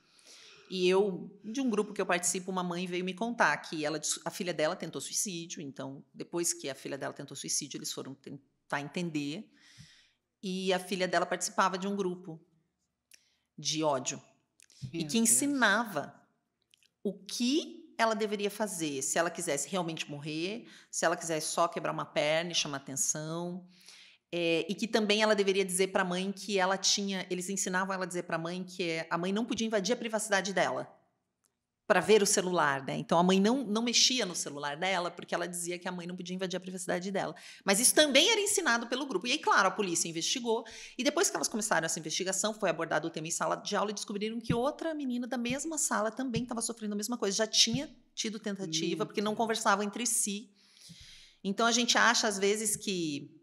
E eu, de um grupo que eu participo, uma mãe veio me contar que ela, a filha dela tentou suicídio, então depois que a filha dela tentou suicídio, eles foram tentar entender. E a filha dela participava de um grupo de ódio Meu e que ensinava o que ela deveria fazer se ela quisesse realmente morrer, se ela quisesse só quebrar uma perna e chamar atenção. É, e que também ela deveria dizer para a mãe que ela tinha. Eles ensinavam ela a dizer para a mãe que eh, a mãe não podia invadir a privacidade dela para ver o celular, né? Então a mãe não, não mexia no celular dela porque ela dizia que a mãe não podia invadir a privacidade dela. Mas isso também era ensinado pelo grupo. E aí, claro, a polícia investigou e depois que elas começaram essa investigação, foi abordado o tema em sala de aula e descobriram que outra menina da mesma sala também estava sofrendo a mesma coisa, já tinha tido tentativa porque não conversavam entre si. Então a gente acha às vezes que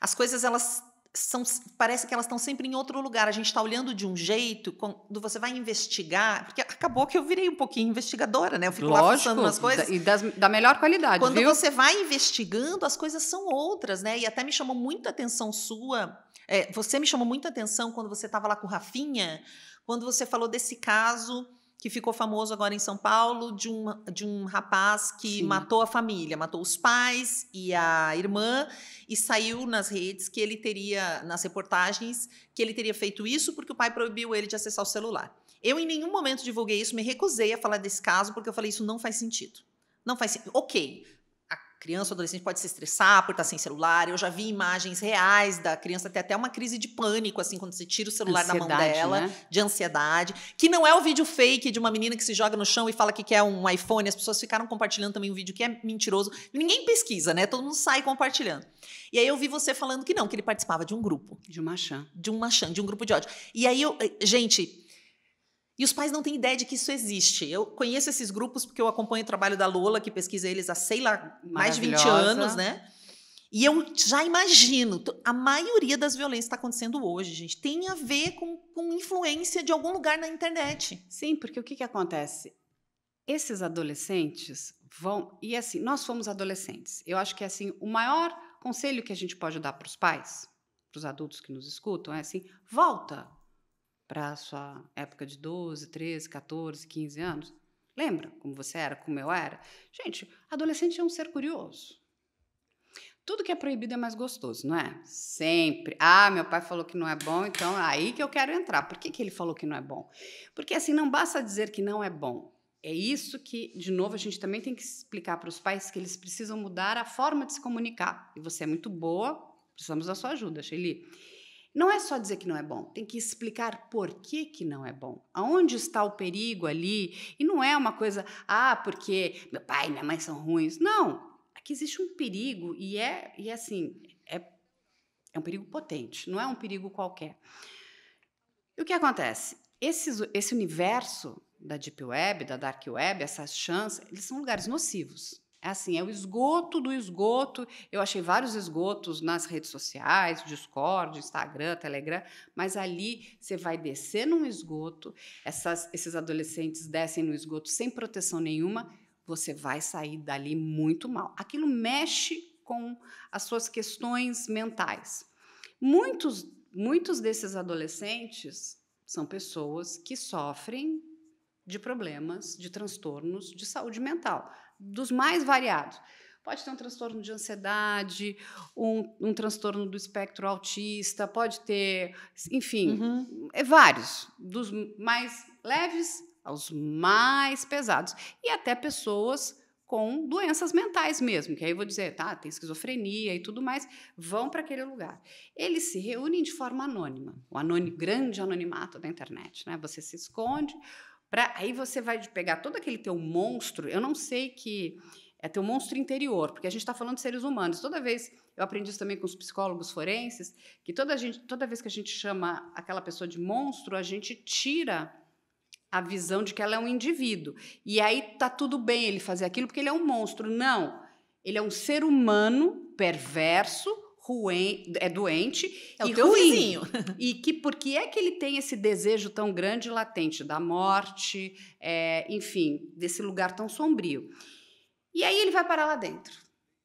as coisas elas são, parece que elas estão sempre em outro lugar. A gente está olhando de um jeito, quando você vai investigar, porque acabou que eu virei um pouquinho investigadora, né? Eu fico Lógico, lá pensando nas coisas. E das, da melhor qualidade. Quando viu? você vai investigando, as coisas são outras, né? E até me chamou muita atenção sua. É, você me chamou muita atenção quando você estava lá com o Rafinha, quando você falou desse caso que ficou famoso agora em São Paulo, de um, de um rapaz que Sim. matou a família, matou os pais e a irmã, e saiu nas redes que ele teria, nas reportagens, que ele teria feito isso porque o pai proibiu ele de acessar o celular. Eu, em nenhum momento, divulguei isso, me recusei a falar desse caso, porque eu falei: isso não faz sentido. Não faz sentido. Ok, criança ou adolescente pode se estressar por estar sem celular. Eu já vi imagens reais da criança ter até uma crise de pânico, assim, quando você tira o celular ansiedade, da mão dela, né? de ansiedade. Que não é o vídeo fake de uma menina que se joga no chão e fala que quer um iPhone. As pessoas ficaram compartilhando também um vídeo que é mentiroso. Ninguém pesquisa, né? Todo mundo sai compartilhando. E aí eu vi você falando que não, que ele participava de um grupo. De uma chan. De uma chan, de um grupo de ódio. E aí, eu, eh, gente e os pais não têm ideia de que isso existe. Eu conheço esses grupos porque eu acompanho o trabalho da Lola, que pesquisa eles há, sei lá, mais de 20 anos, né? E eu já imagino, a maioria das violências que está acontecendo hoje, gente, tem a ver com, com influência de algum lugar na internet. Sim, porque o que, que acontece? Esses adolescentes vão. E assim, nós fomos adolescentes. Eu acho que assim, o maior conselho que a gente pode dar para os pais, para os adultos que nos escutam, é assim: volta para a sua época de 12, 13, 14, 15 anos? Lembra como você era, como eu era? Gente, adolescente é um ser curioso. Tudo que é proibido é mais gostoso, não é? Sempre. Ah, meu pai falou que não é bom, então é aí que eu quero entrar. Por que, que ele falou que não é bom? Porque assim, não basta dizer que não é bom. É isso que, de novo, a gente também tem que explicar para os pais que eles precisam mudar a forma de se comunicar. E você é muito boa, precisamos da sua ajuda, Shelly não é só dizer que não é bom, tem que explicar por que, que não é bom, aonde está o perigo ali. E não é uma coisa, ah, porque meu pai e minha mãe são ruins. Não, aqui existe um perigo e é, e é assim, é, é um perigo potente, não é um perigo qualquer. E o que acontece? Esse, esse universo da Deep Web, da Dark Web, essas chances, eles são lugares nocivos. É assim, é o esgoto do esgoto. Eu achei vários esgotos nas redes sociais, Discord, Instagram, Telegram, mas ali você vai descer num esgoto, essas, esses adolescentes descem no esgoto sem proteção nenhuma, você vai sair dali muito mal. Aquilo mexe com as suas questões mentais. Muitos, muitos desses adolescentes são pessoas que sofrem de problemas, de transtornos de saúde mental dos mais variados. Pode ter um transtorno de ansiedade, um, um transtorno do espectro autista, pode ter, enfim, uhum. é vários, dos mais leves aos mais pesados. E até pessoas com doenças mentais mesmo, que aí eu vou dizer, tá, tem esquizofrenia e tudo mais, vão para aquele lugar. Eles se reúnem de forma anônima, o anônimo, grande anonimato da internet, né? Você se esconde, Pra, aí você vai pegar todo aquele teu monstro, eu não sei que é teu monstro interior, porque a gente está falando de seres humanos. Toda vez, eu aprendi isso também com os psicólogos forenses, que toda, gente, toda vez que a gente chama aquela pessoa de monstro, a gente tira a visão de que ela é um indivíduo. E aí tá tudo bem ele fazer aquilo porque ele é um monstro. Não, ele é um ser humano perverso ruim, é doente é e ruim. Vizinho. (laughs) E que por que é que ele tem esse desejo tão grande e latente da morte, é, enfim, desse lugar tão sombrio? E aí ele vai parar lá dentro,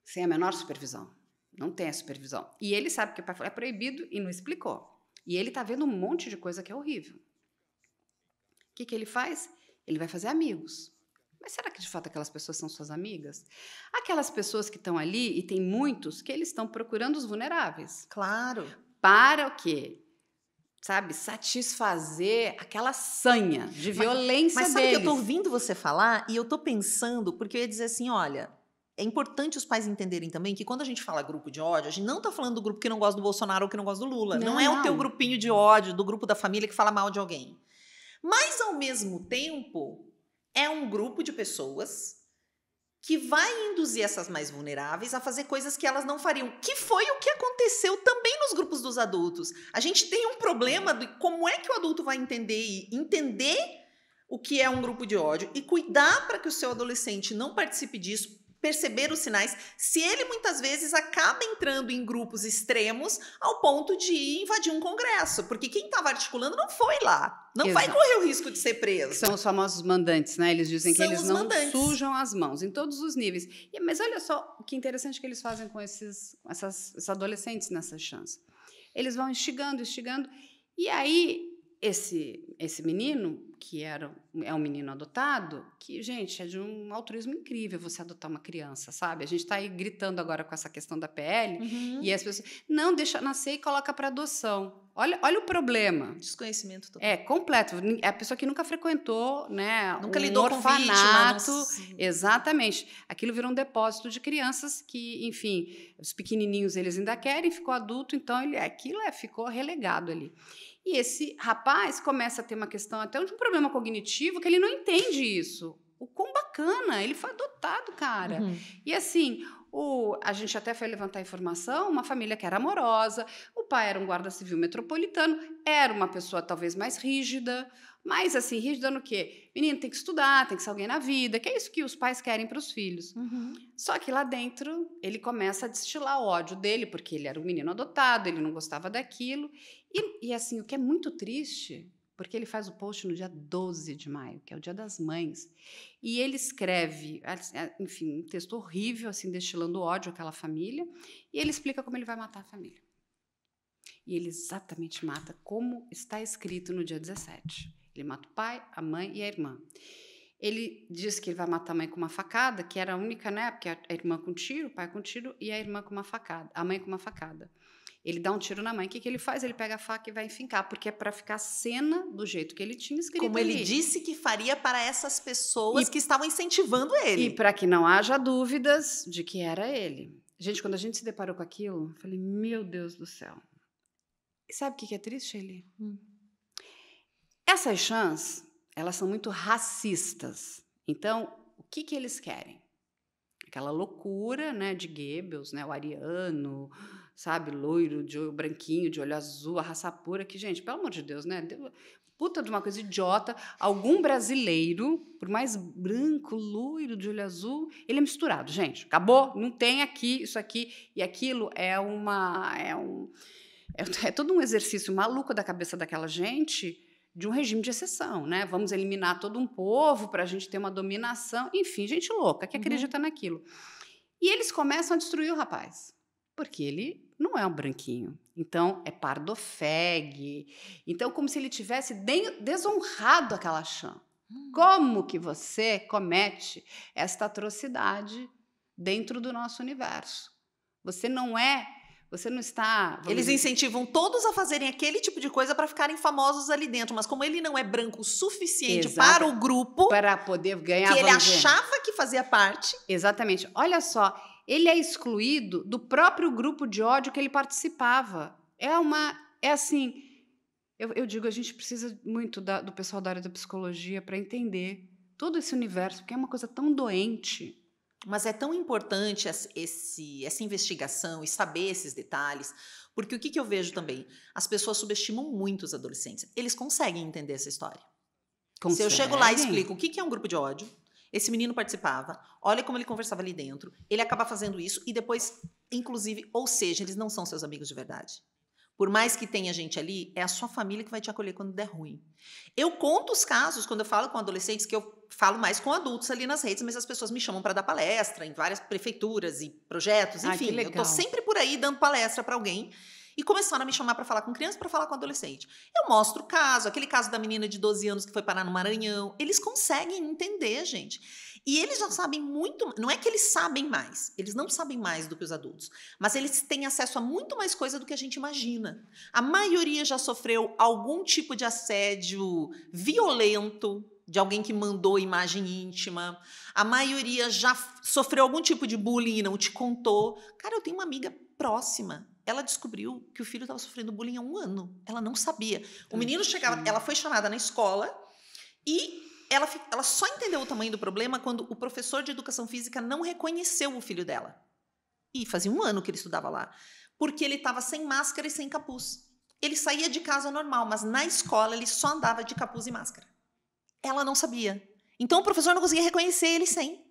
sem a menor supervisão. Não tem a supervisão. E ele sabe que é proibido e não explicou. E ele tá vendo um monte de coisa que é horrível. O que, que ele faz? Ele vai fazer amigos. Mas será que de fato aquelas pessoas são suas amigas? Aquelas pessoas que estão ali, e tem muitos, que eles estão procurando os vulneráveis. Claro. Para o quê? Sabe, satisfazer aquela sanha de violência mas, mas sabe deles. que eu tô ouvindo você falar e eu tô pensando, porque eu ia dizer assim, olha, é importante os pais entenderem também que quando a gente fala grupo de ódio, a gente não está falando do grupo que não gosta do Bolsonaro ou que não gosta do Lula. Não, não é o teu grupinho de ódio, do grupo da família que fala mal de alguém. Mas, ao mesmo tempo, é um grupo de pessoas que vai induzir essas mais vulneráveis a fazer coisas que elas não fariam, que foi o que aconteceu também nos grupos dos adultos. A gente tem um problema de como é que o adulto vai entender e entender o que é um grupo de ódio e cuidar para que o seu adolescente não participe disso perceber os sinais, se ele muitas vezes acaba entrando em grupos extremos ao ponto de invadir um congresso, porque quem estava articulando não foi lá, não Exato. vai correr o risco de ser preso. São os famosos mandantes, né? Eles dizem São que eles não mandantes. sujam as mãos em todos os níveis. E, mas olha só o que interessante que eles fazem com esses, essas, esses adolescentes nessa chance. Eles vão instigando, instigando, e aí esse, esse menino, que era, é um menino adotado, que, gente, é de um altruísmo incrível você adotar uma criança, sabe? A gente está aí gritando agora com essa questão da PL, uhum. e as pessoas, não, deixa nascer e coloca para adoção. Olha, olha o problema. Desconhecimento total. É, completo. É a pessoa que nunca frequentou, né? Nunca um lidou orfanato. com orfanato. Exatamente. Aquilo virou um depósito de crianças que, enfim, os pequenininhos eles ainda querem, ficou adulto, então ele, aquilo é, ficou relegado ali. E esse rapaz começa a ter uma questão até de um problema cognitivo que ele não entende isso. O quão bacana, ele foi adotado, cara. Uhum. E assim, o, a gente até foi levantar informação, uma família que era amorosa, o pai era um guarda civil metropolitano, era uma pessoa talvez mais rígida, mas, assim, rígida no quê? Menino tem que estudar, tem que ser alguém na vida, que é isso que os pais querem para os filhos. Uhum. Só que lá dentro ele começa a destilar o ódio dele, porque ele era um menino adotado, ele não gostava daquilo. E, e assim, o que é muito triste, porque ele faz o post no dia 12 de maio, que é o dia das mães, e ele escreve, enfim, um texto horrível, assim, destilando ódio àquela família, e ele explica como ele vai matar a família. E ele exatamente mata como está escrito no dia 17. Ele mata o pai, a mãe e a irmã. Ele diz que ele vai matar a mãe com uma facada, que era a única, né? Porque a irmã com tiro, o pai com tiro e a irmã com uma facada, a mãe com uma facada. Ele dá um tiro na mãe. O que, que ele faz? Ele pega a faca e vai enfincar, porque é para ficar a cena do jeito que ele tinha escrito. Como ali. ele disse que faria para essas pessoas e, que estavam incentivando ele. E para que não haja dúvidas de que era ele. Gente, quando a gente se deparou com aquilo, eu falei: Meu Deus do céu. E sabe o que, que é triste, ele? Hum. Essas chãs, elas são muito racistas. Então, o que, que eles querem? Aquela loucura né, de Goebbels, né, o ariano, sabe, loiro, de olho branquinho, de olho azul, a raça pura, que, gente, pelo amor de Deus, né? Puta de uma coisa idiota. Algum brasileiro, por mais branco, loiro, de olho azul, ele é misturado, gente. Acabou, não tem aqui, isso aqui e aquilo é uma. É, um, é, é todo um exercício maluco da cabeça daquela gente de um regime de exceção, né? Vamos eliminar todo um povo para a gente ter uma dominação. Enfim, gente louca que uhum. acredita uhum. naquilo. E eles começam a destruir o rapaz, porque ele não é um branquinho. Então, é pardofeg. Então, como se ele tivesse desonrado aquela chã. Hum. Como que você comete esta atrocidade dentro do nosso universo? Você não é você não está. Eles incentivam todos a fazerem aquele tipo de coisa para ficarem famosos ali dentro, mas como ele não é branco o suficiente Exato. para o grupo. Para poder ganhar. Que ele achava que fazia parte. Exatamente. Olha só, ele é excluído do próprio grupo de ódio que ele participava. É uma. É assim. Eu, eu digo, a gente precisa muito da, do pessoal da área da psicologia para entender todo esse universo, porque é uma coisa tão doente mas é tão importante esse, essa investigação e saber esses detalhes, porque o que, que eu vejo também? As pessoas subestimam muito os adolescentes. Eles conseguem entender essa história. Consegue? Se eu chego lá e explico o que, que é um grupo de ódio, esse menino participava, olha como ele conversava ali dentro, ele acaba fazendo isso e depois, inclusive, ou seja, eles não são seus amigos de verdade. Por mais que tenha gente ali, é a sua família que vai te acolher quando der ruim. Eu conto os casos, quando eu falo com adolescentes, que eu falo mais com adultos ali nas redes, mas as pessoas me chamam para dar palestra em várias prefeituras e projetos, enfim. eu tô sempre por aí dando palestra para alguém. E começaram a me chamar para falar com criança, para falar com adolescente. Eu mostro o caso, aquele caso da menina de 12 anos que foi parar no Maranhão. Eles conseguem entender, gente. E eles já sabem muito, não é que eles sabem mais, eles não sabem mais do que os adultos, mas eles têm acesso a muito mais coisa do que a gente imagina. A maioria já sofreu algum tipo de assédio violento, de alguém que mandou imagem íntima. A maioria já sofreu algum tipo de bullying e não te contou. Cara, eu tenho uma amiga próxima. Ela descobriu que o filho estava sofrendo bullying há um ano. Ela não sabia. O menino chegava, ela foi chamada na escola e ela, ela só entendeu o tamanho do problema quando o professor de educação física não reconheceu o filho dela. E fazia um ano que ele estudava lá. Porque ele estava sem máscara e sem capuz. Ele saía de casa normal, mas na escola ele só andava de capuz e máscara ela não sabia. Então o professor não conseguia reconhecer ele sem.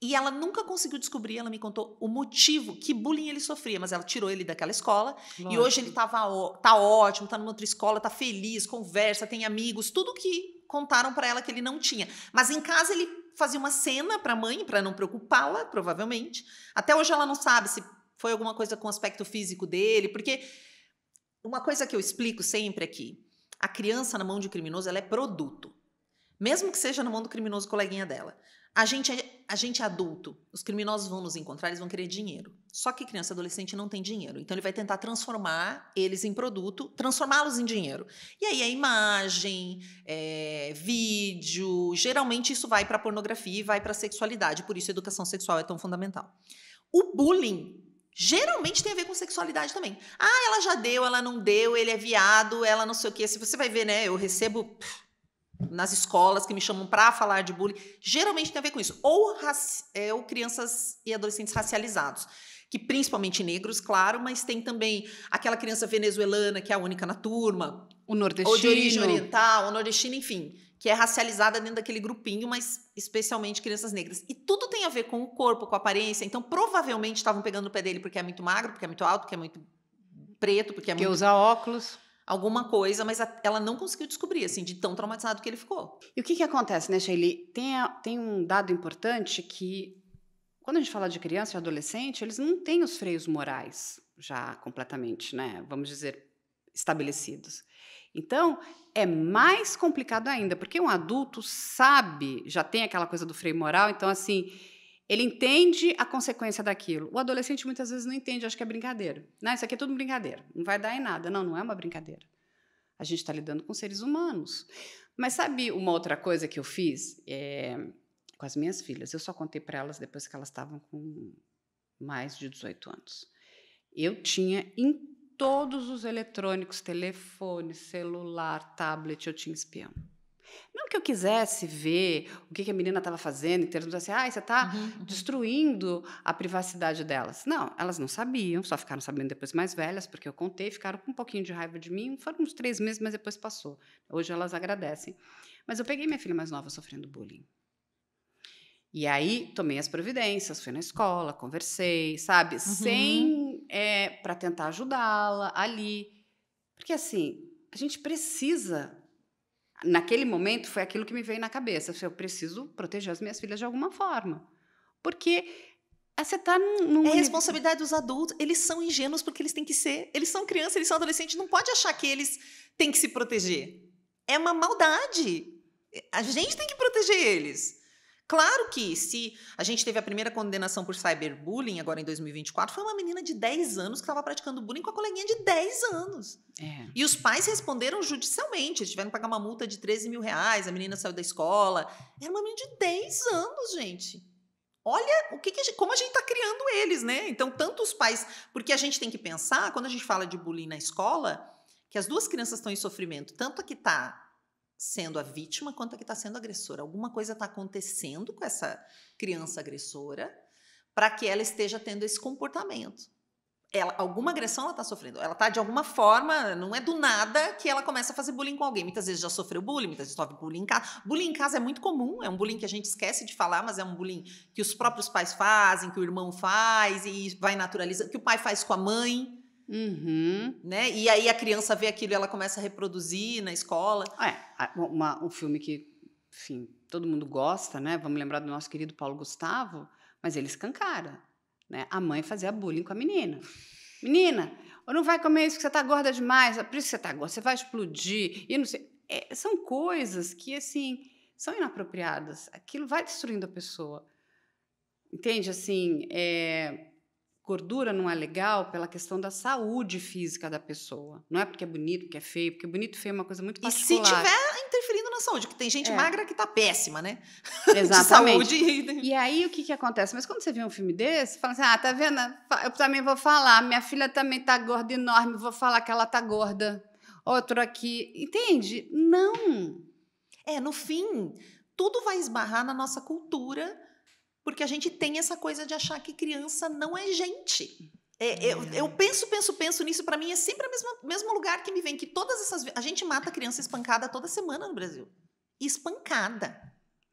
E ela nunca conseguiu descobrir, ela me contou o motivo, que bullying ele sofria, mas ela tirou ele daquela escola. Lógico. E hoje ele tava, tá, tá ótimo, tá numa outra escola, tá feliz, conversa, tem amigos, tudo que contaram para ela que ele não tinha. Mas em casa ele fazia uma cena para a mãe, para não preocupá-la, provavelmente. Até hoje ela não sabe se foi alguma coisa com o aspecto físico dele, porque uma coisa que eu explico sempre aqui, é a criança na mão de criminoso, ela é produto. Mesmo que seja na mão do criminoso coleguinha dela. A gente, é, a gente é adulto, os criminosos vão nos encontrar, eles vão querer dinheiro. Só que criança e adolescente não tem dinheiro. Então ele vai tentar transformar eles em produto, transformá-los em dinheiro. E aí é imagem, é vídeo, geralmente isso vai para pornografia e vai para sexualidade. Por isso a educação sexual é tão fundamental. O bullying geralmente tem a ver com sexualidade também. Ah, ela já deu, ela não deu, ele é viado, ela não sei o quê. Se você vai ver, né, eu recebo nas escolas que me chamam para falar de bullying, geralmente tem a ver com isso. Ou, é, ou crianças e adolescentes racializados, que principalmente negros, claro, mas tem também aquela criança venezuelana que é a única na turma. O nordestino. Ou de origem oriental, o nordestino, enfim que é racializada dentro daquele grupinho, mas especialmente crianças negras. E tudo tem a ver com o corpo, com a aparência. Então, provavelmente estavam pegando o pé dele porque é muito magro, porque é muito alto, porque é muito preto, porque é que muito. usa óculos. Alguma coisa, mas a, ela não conseguiu descobrir, assim, de tão traumatizado que ele ficou. E o que, que acontece, né, Shaylee? Tem, tem um dado importante que, quando a gente fala de criança e adolescente, eles não têm os freios morais já completamente, né? Vamos dizer, estabelecidos. Então, é mais complicado ainda, porque um adulto sabe, já tem aquela coisa do freio moral, então, assim, ele entende a consequência daquilo. O adolescente muitas vezes não entende, acha que é brincadeira. Não, isso aqui é tudo brincadeira, não vai dar em nada. Não, não é uma brincadeira. A gente está lidando com seres humanos. Mas sabe uma outra coisa que eu fiz é, com as minhas filhas? Eu só contei para elas depois que elas estavam com mais de 18 anos. Eu tinha todos os eletrônicos, telefone, celular, tablet, eu tinha espião. Não que eu quisesse ver o que, a menina estava fazendo, em termos assim, ah, você está uhum, uhum. destruindo a privacidade delas. Não, elas não sabiam, só ficaram sabendo depois mais velhas, porque eu contei, ficaram com um pouquinho de raiva de mim, foram uns três meses, mas depois passou. Hoje elas agradecem. Mas eu peguei minha filha mais nova sofrendo bullying. E aí tomei as providências, fui na escola, conversei, sabe? Uhum. Sem é, para tentar ajudá-la ali. Porque assim, a gente precisa. Naquele momento foi aquilo que me veio na cabeça. Assim, eu preciso proteger as minhas filhas de alguma forma. Porque ah, você está num, num É responsabilidade dos adultos. Eles são ingênuos porque eles têm que ser. Eles são crianças, eles são adolescentes. Não pode achar que eles têm que se proteger. É uma maldade. A gente tem que proteger eles. Claro que se a gente teve a primeira condenação por cyberbullying agora em 2024, foi uma menina de 10 anos que estava praticando bullying com a coleguinha de 10 anos. É. E os pais responderam judicialmente, eles tiveram que pagar uma multa de 13 mil reais, a menina saiu da escola. Era é uma menina de 10 anos, gente. Olha o que, que a gente, como a gente está criando eles, né? Então, tanto os pais. Porque a gente tem que pensar, quando a gente fala de bullying na escola, que as duas crianças estão em sofrimento, tanto a que está sendo a vítima quanto a que está sendo agressora. Alguma coisa está acontecendo com essa criança agressora para que ela esteja tendo esse comportamento. Ela, alguma agressão ela está sofrendo. Ela está de alguma forma, não é do nada que ela começa a fazer bullying com alguém. Muitas vezes já sofreu bullying, muitas vezes sofre bullying em casa. Bullying em casa é muito comum, é um bullying que a gente esquece de falar, mas é um bullying que os próprios pais fazem, que o irmão faz e vai naturalizando, que o pai faz com a mãe. Uhum. Né? E aí a criança vê aquilo e ela começa a reproduzir na escola. Ah, é, ah, uma, um filme que, enfim, todo mundo gosta, né? Vamos lembrar do nosso querido Paulo Gustavo, mas ele escancara. Né? A mãe fazia bullying com a menina. Menina, ou não vai comer isso que você tá gorda demais, por isso que você tá gorda, você vai explodir. E não sei. É, são coisas que, assim, são inapropriadas. Aquilo vai destruindo a pessoa. Entende? Assim, é, Gordura não é legal pela questão da saúde física da pessoa. Não é porque é bonito, porque é feio, porque bonito e feio é uma coisa muito particular. E se tiver interferindo na saúde, que tem gente é. magra que tá péssima, né? (laughs) Exatamente. E aí o que que acontece? Mas quando você vê um filme desse, você fala assim: "Ah, tá vendo? Eu também vou falar, minha filha também tá gorda enorme, vou falar que ela tá gorda". Outro aqui, entende? Não. É, no fim, tudo vai esbarrar na nossa cultura porque a gente tem essa coisa de achar que criança não é gente. É, é eu, eu, penso, penso, penso nisso. Para mim é sempre o mesmo, mesmo lugar que me vem que todas essas. A gente mata criança espancada toda semana no Brasil. Espancada.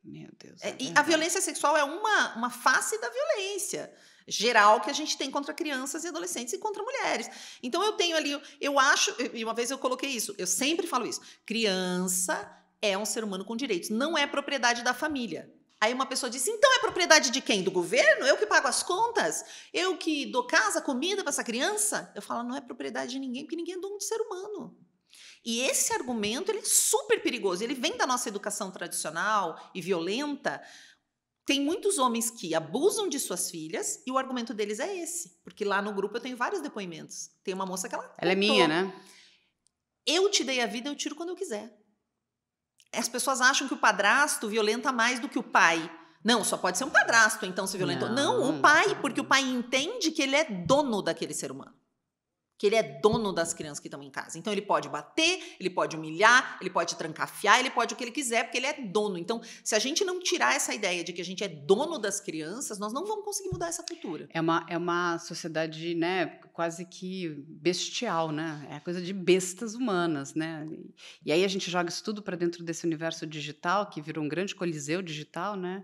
Meu Deus. É, é e a violência sexual é uma, uma face da violência geral que a gente tem contra crianças e adolescentes e contra mulheres. Então eu tenho ali, eu acho, e uma vez eu coloquei isso, eu sempre falo isso: criança é um ser humano com direitos, não é propriedade da família. Aí uma pessoa disse: então é propriedade de quem? Do governo? Eu que pago as contas? Eu que dou casa, comida para essa criança? Eu falo: não é propriedade de ninguém, porque ninguém é dono de ser humano. E esse argumento ele é super perigoso. Ele vem da nossa educação tradicional e violenta. Tem muitos homens que abusam de suas filhas e o argumento deles é esse. Porque lá no grupo eu tenho vários depoimentos. Tem uma moça que ela. Ela é contou, é minha, né? Eu te dei a vida, eu tiro quando eu quiser as pessoas acham que o padrasto violenta mais do que o pai. Não, só pode ser um padrasto, então se violentou. Não, não o pai, porque o pai entende que ele é dono daquele ser humano que ele é dono das crianças que estão em casa. Então ele pode bater, ele pode humilhar, ele pode trancafiar, ele pode o que ele quiser, porque ele é dono. Então, se a gente não tirar essa ideia de que a gente é dono das crianças, nós não vamos conseguir mudar essa cultura. É uma, é uma sociedade, né, quase que bestial, né? É coisa de bestas humanas, né? E aí a gente joga isso tudo para dentro desse universo digital que virou um grande coliseu digital, né?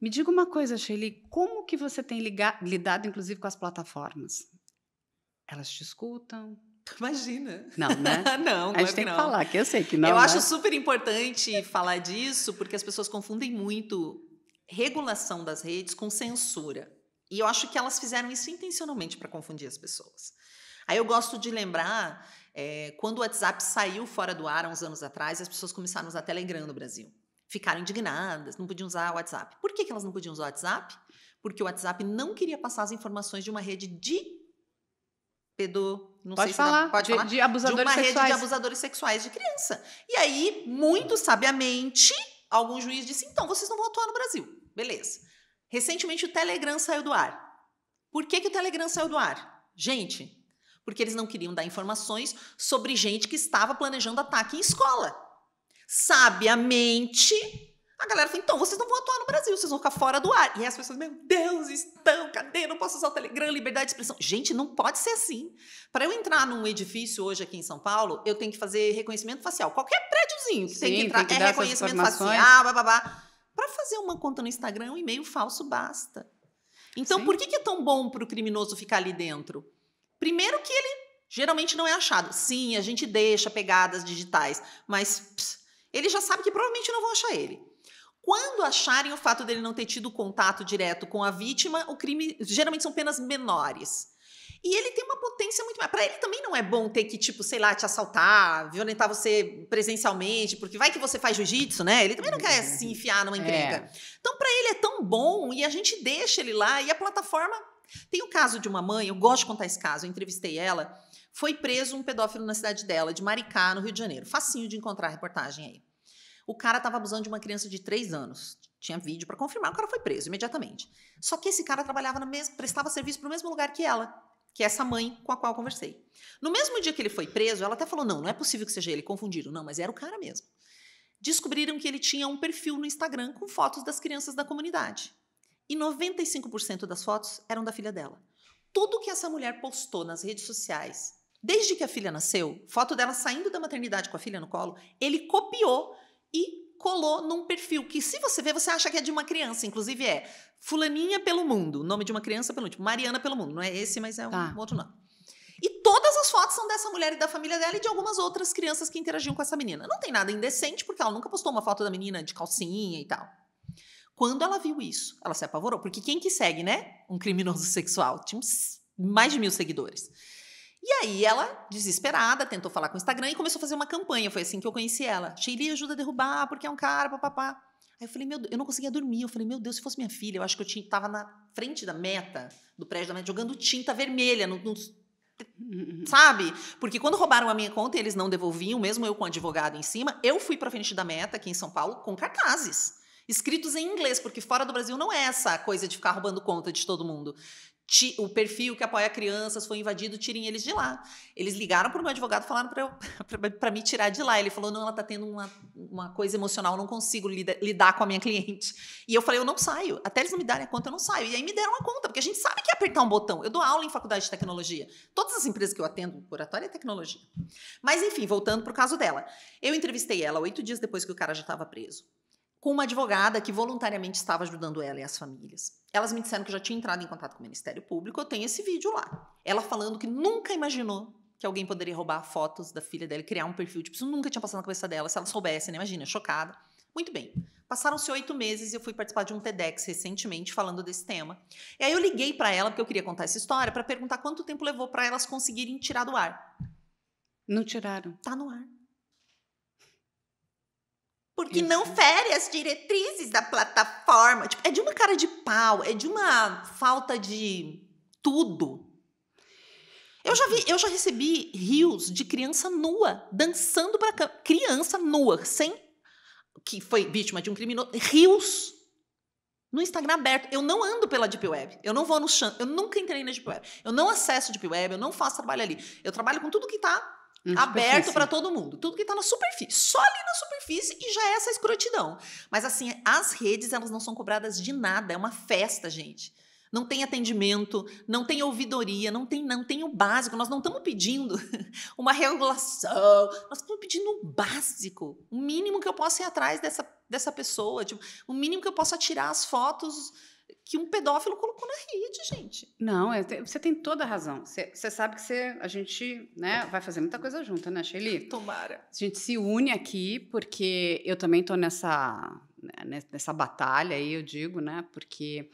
Me diga uma coisa, Shelly, como que você tem ligado, lidado, inclusive, com as plataformas? Elas te escutam? (laughs) Imagina. Não, né? não, (laughs) não, A gente é tem que, que falar, que eu sei que não. Eu né? acho super importante falar disso, porque as pessoas confundem muito regulação das redes com censura. E eu acho que elas fizeram isso intencionalmente para confundir as pessoas. Aí eu gosto de lembrar é, quando o WhatsApp saiu fora do ar há uns anos atrás, as pessoas começaram a usar Telegram no Brasil. Ficaram indignadas, não podiam usar o WhatsApp. Por que, que elas não podiam usar o WhatsApp? Porque o WhatsApp não queria passar as informações de uma rede de pedo, não pode sei falar, se dá, pode de, falar, de abusadores de uma sexuais. rede de abusadores sexuais de criança. E aí, muito sabiamente, algum juiz disse: então, vocês não vão atuar no Brasil. Beleza. Recentemente, o Telegram saiu do ar. Por que, que o Telegram saiu do ar? Gente, porque eles não queriam dar informações sobre gente que estava planejando ataque em escola. Sabiamente, a galera falou, então, vocês não vão atuar no Brasil, vocês vão ficar fora do ar. E as pessoas, meu Deus, estão, cadê? Não posso usar o Telegram, liberdade de expressão. Gente, não pode ser assim. Para eu entrar num edifício hoje aqui em São Paulo, eu tenho que fazer reconhecimento facial. Qualquer prédiozinho que Sim, tem que entrar tem que é reconhecimento facial, babá. Para fazer uma conta no Instagram, um e-mail falso basta. Então, Sim. por que, que é tão bom para o criminoso ficar ali dentro? Primeiro que ele geralmente não é achado. Sim, a gente deixa pegadas digitais, mas pss, ele já sabe que provavelmente não vão achar ele. Quando acharem o fato dele não ter tido contato direto com a vítima, o crime geralmente são penas menores. E ele tem uma potência muito maior. Para ele também não é bom ter que, tipo, sei lá, te assaltar, violentar você presencialmente, porque vai que você faz jiu-jitsu, né? Ele também não quer se enfiar numa encrenca. É. Então, para ele é tão bom e a gente deixa ele lá e a plataforma. Tem o caso de uma mãe, eu gosto de contar esse caso, eu entrevistei ela. Foi preso um pedófilo na cidade dela, de Maricá, no Rio de Janeiro. Facinho de encontrar a reportagem aí. O cara estava abusando de uma criança de 3 anos. Tinha vídeo para confirmar, o cara foi preso imediatamente. Só que esse cara trabalhava na mesma, prestava serviço para o mesmo lugar que ela, que é essa mãe com a qual eu conversei. No mesmo dia que ele foi preso, ela até falou: "Não, não é possível que seja ele, confundiram". Não, mas era o cara mesmo. Descobriram que ele tinha um perfil no Instagram com fotos das crianças da comunidade. E 95% das fotos eram da filha dela. Tudo que essa mulher postou nas redes sociais Desde que a filha nasceu, foto dela saindo da maternidade com a filha no colo, ele copiou e colou num perfil que, se você ver, você acha que é de uma criança, inclusive é Fulaninha pelo Mundo, nome de uma criança pelo último, Mariana pelo Mundo, não é esse, mas é um tá. outro nome. E todas as fotos são dessa mulher e da família dela e de algumas outras crianças que interagiam com essa menina. Não tem nada indecente, porque ela nunca postou uma foto da menina de calcinha e tal. Quando ela viu isso, ela se apavorou. Porque quem que segue, né? Um criminoso (laughs) sexual. Tinha mais de mil seguidores. E aí ela, desesperada, tentou falar com o Instagram e começou a fazer uma campanha. Foi assim que eu conheci ela. Sheili ajuda a derrubar, porque é um cara, papapá. Aí eu falei, meu Deus, eu não conseguia dormir. Eu falei, meu Deus, se fosse minha filha, eu acho que eu estava tava na frente da meta, do prédio da meta, jogando tinta vermelha no, no (laughs) sabe? Porque quando roubaram a minha conta e eles não devolviam, mesmo eu com advogado em cima, eu fui para frente da meta aqui em São Paulo com cartazes escritos em inglês, porque fora do Brasil não é essa coisa de ficar roubando conta de todo mundo o perfil que apoia crianças foi invadido, tirem eles de lá. Eles ligaram para o meu advogado, falaram para (laughs) me tirar de lá. Ele falou: não, ela está tendo uma, uma coisa emocional, não consigo lida, lidar com a minha cliente. E eu falei: eu não saio. Até eles não me darem a conta, eu não saio. E aí me deram a conta, porque a gente sabe que é apertar um botão. Eu dou aula em faculdade de tecnologia. Todas as empresas que eu atendo, curatório é tecnologia. Mas enfim, voltando para o caso dela. Eu entrevistei ela oito dias depois que o cara já estava preso com uma advogada que voluntariamente estava ajudando ela e as famílias. Elas me disseram que já tinha entrado em contato com o Ministério Público, eu tenho esse vídeo lá. Ela falando que nunca imaginou que alguém poderia roubar fotos da filha dela e criar um perfil. Tipo, isso nunca tinha passado na cabeça dela, se ela soubesse, né? Imagina, chocada. Muito bem. Passaram-se oito meses e eu fui participar de um TEDx recentemente falando desse tema. E aí eu liguei para ela, porque eu queria contar essa história, para perguntar quanto tempo levou para elas conseguirem tirar do ar. Não tiraram. Tá no ar. Porque Isso. não fere as diretrizes da plataforma. Tipo, é de uma cara de pau, é de uma falta de tudo. Eu já vi, eu já recebi rios de criança nua dançando para câmera. Criança nua, sem que foi vítima de um criminoso. Rios no Instagram aberto. Eu não ando pela Deep Web. Eu não vou no chão. Eu nunca entrei na Deep Web. Eu não acesso Deep Web, eu não faço trabalho ali. Eu trabalho com tudo que está aberto para todo mundo, tudo que está na superfície, só ali na superfície e já é essa escrotidão. Mas assim, as redes elas não são cobradas de nada, é uma festa, gente. Não tem atendimento, não tem ouvidoria, não tem não tem o básico. Nós não estamos pedindo (laughs) uma regulação, nós estamos pedindo o básico, o mínimo que eu possa ir atrás dessa, dessa pessoa, tipo, o mínimo que eu possa tirar as fotos que um pedófilo colocou na rede, gente. Não, é, te, você tem toda a razão. Você, você sabe que você, a gente né, vai fazer muita coisa junto, né, Shelly? Tomara. A gente se une aqui, porque eu também estou nessa, né, nessa batalha aí, eu digo, né? Porque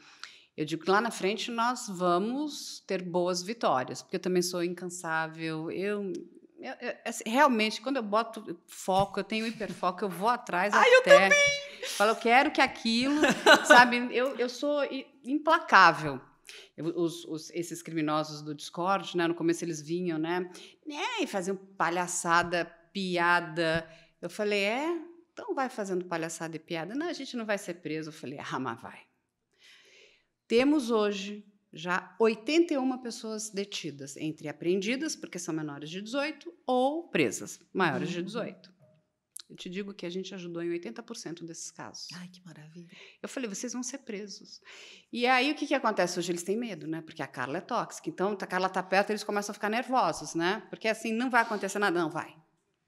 eu digo que lá na frente nós vamos ter boas vitórias, porque eu também sou incansável, eu, eu, eu, assim, realmente, quando eu boto foco, eu tenho hiperfoco, eu vou atrás Ai, até... eu também! Fala, eu quero que aquilo, (laughs) sabe? Eu, eu sou implacável. Os, os, esses criminosos do Discord, né? No começo eles vinham, né? e faziam palhaçada, piada. Eu falei, é? Então vai fazendo palhaçada e piada. Não, a gente não vai ser preso. Eu falei, ah, mas vai. Temos hoje já 81 pessoas detidas, entre apreendidas, porque são menores de 18, ou presas, maiores de 18. Uhum. Eu te digo que a gente ajudou em 80% desses casos. Ai, que maravilha. Eu falei, vocês vão ser presos. E aí o que, que acontece? Hoje eles têm medo, né? Porque a Carla é tóxica. Então, tá, a Carla tá perto, eles começam a ficar nervosos, né? Porque assim, não vai acontecer nada. Não, vai.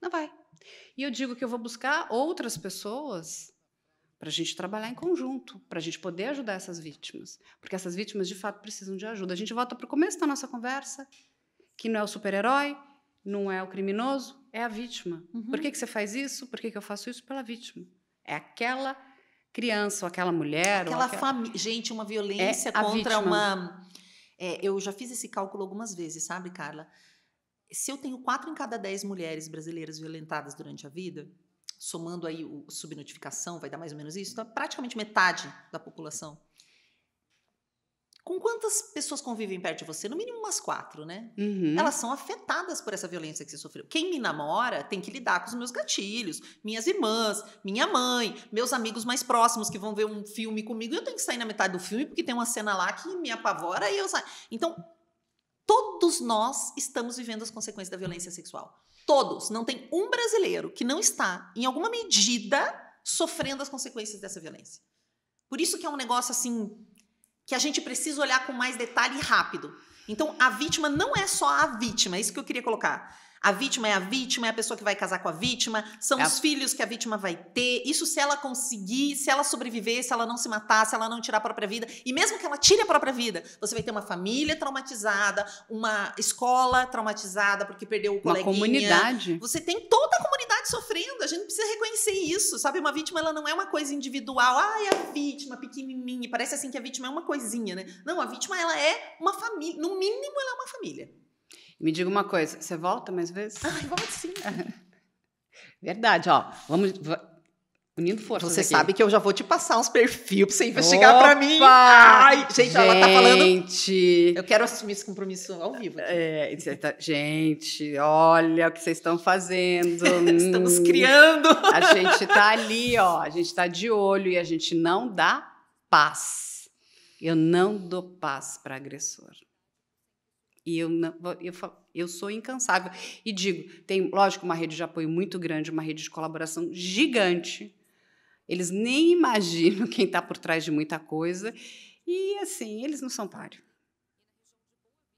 Não vai. E eu digo que eu vou buscar outras pessoas para a gente trabalhar em conjunto, para a gente poder ajudar essas vítimas. Porque essas vítimas, de fato, precisam de ajuda. A gente volta para o começo da nossa conversa, que não é o super-herói, não é o criminoso, é a vítima. Uhum. Por que, que você faz isso? Por que, que eu faço isso? Pela vítima. É aquela criança, ou aquela mulher. Aquela, aquela... família. Gente, uma violência é contra vítima. uma. É, eu já fiz esse cálculo algumas vezes, sabe, Carla? Se eu tenho quatro em cada dez mulheres brasileiras violentadas durante a vida, somando aí o subnotificação, vai dar mais ou menos isso, então, praticamente metade da população com quantas pessoas convivem perto de você? No mínimo umas quatro, né? Uhum. Elas são afetadas por essa violência que você sofreu. Quem me namora tem que lidar com os meus gatilhos, minhas irmãs, minha mãe, meus amigos mais próximos que vão ver um filme comigo. Eu tenho que sair na metade do filme porque tem uma cena lá que me apavora e eu saio. Então, todos nós estamos vivendo as consequências da violência sexual. Todos. Não tem um brasileiro que não está, em alguma medida, sofrendo as consequências dessa violência. Por isso que é um negócio assim que a gente precisa olhar com mais detalhe e rápido. Então, a vítima não é só a vítima, é isso que eu queria colocar. A vítima é a vítima, é a pessoa que vai casar com a vítima, são é os filhos que a vítima vai ter. Isso se ela conseguir, se ela sobreviver, se ela não se matar, se ela não tirar a própria vida. E mesmo que ela tire a própria vida, você vai ter uma família traumatizada, uma escola traumatizada porque perdeu o coleguinha. Uma comunidade. Você tem toda a comunidade sofrendo. A gente precisa reconhecer isso, sabe? Uma vítima ela não é uma coisa individual. Ah, é a vítima pequenininha. Parece assim que a vítima é uma coisinha, né? Não, a vítima ela é uma família. No mínimo ela é uma família. Me diga uma coisa, você volta mais vezes? Ai, volto sim. (laughs) Verdade, ó. Vamos. Unindo forças. Você aqui. sabe que eu já vou te passar uns perfis pra você investigar Opa! pra mim. Ai, gente, gente, ela tá falando. Gente. Eu quero assumir esse compromisso ao vivo. É, tá... gente, olha o que vocês estão fazendo. (laughs) Estamos hum. criando. A gente tá ali, ó. A gente tá de olho e a gente não dá paz. Eu não dou paz para agressor. E eu, não, eu, eu sou incansável. E digo, tem, lógico, uma rede de apoio muito grande, uma rede de colaboração gigante. Eles nem (laughs) imaginam quem está por trás de muita coisa. E, assim, eles não são páreo.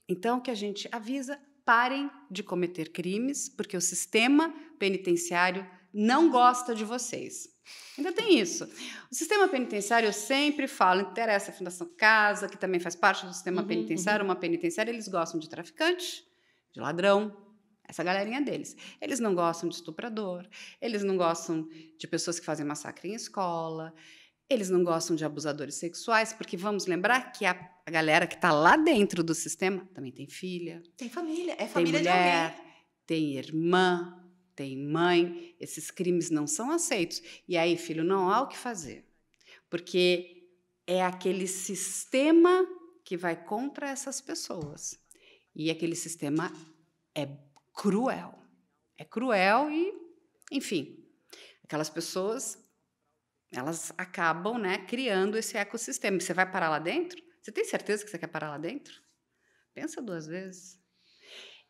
Então, o que a gente avisa, parem de cometer crimes, porque o sistema penitenciário não gosta de vocês. Ainda então, tem isso. O sistema penitenciário, eu sempre falo, interessa a Fundação Casa, que também faz parte do sistema uhum, uhum. penitenciário, uhum. uma penitenciária, eles gostam de traficante, de ladrão, essa galerinha deles. Eles não gostam de estuprador, eles não gostam de pessoas que fazem massacre em escola, eles não gostam de abusadores sexuais, porque vamos lembrar que a, a galera que está lá dentro do sistema também tem filha. Tem família, é família tem mulher, de alguém. Tem irmã, tem mãe, esses crimes não são aceitos. E aí, filho, não há o que fazer, porque é aquele sistema que vai contra essas pessoas. E aquele sistema é cruel. É cruel e, enfim, aquelas pessoas elas acabam, né, criando esse ecossistema. Você vai parar lá dentro? Você tem certeza que você quer parar lá dentro? Pensa duas vezes.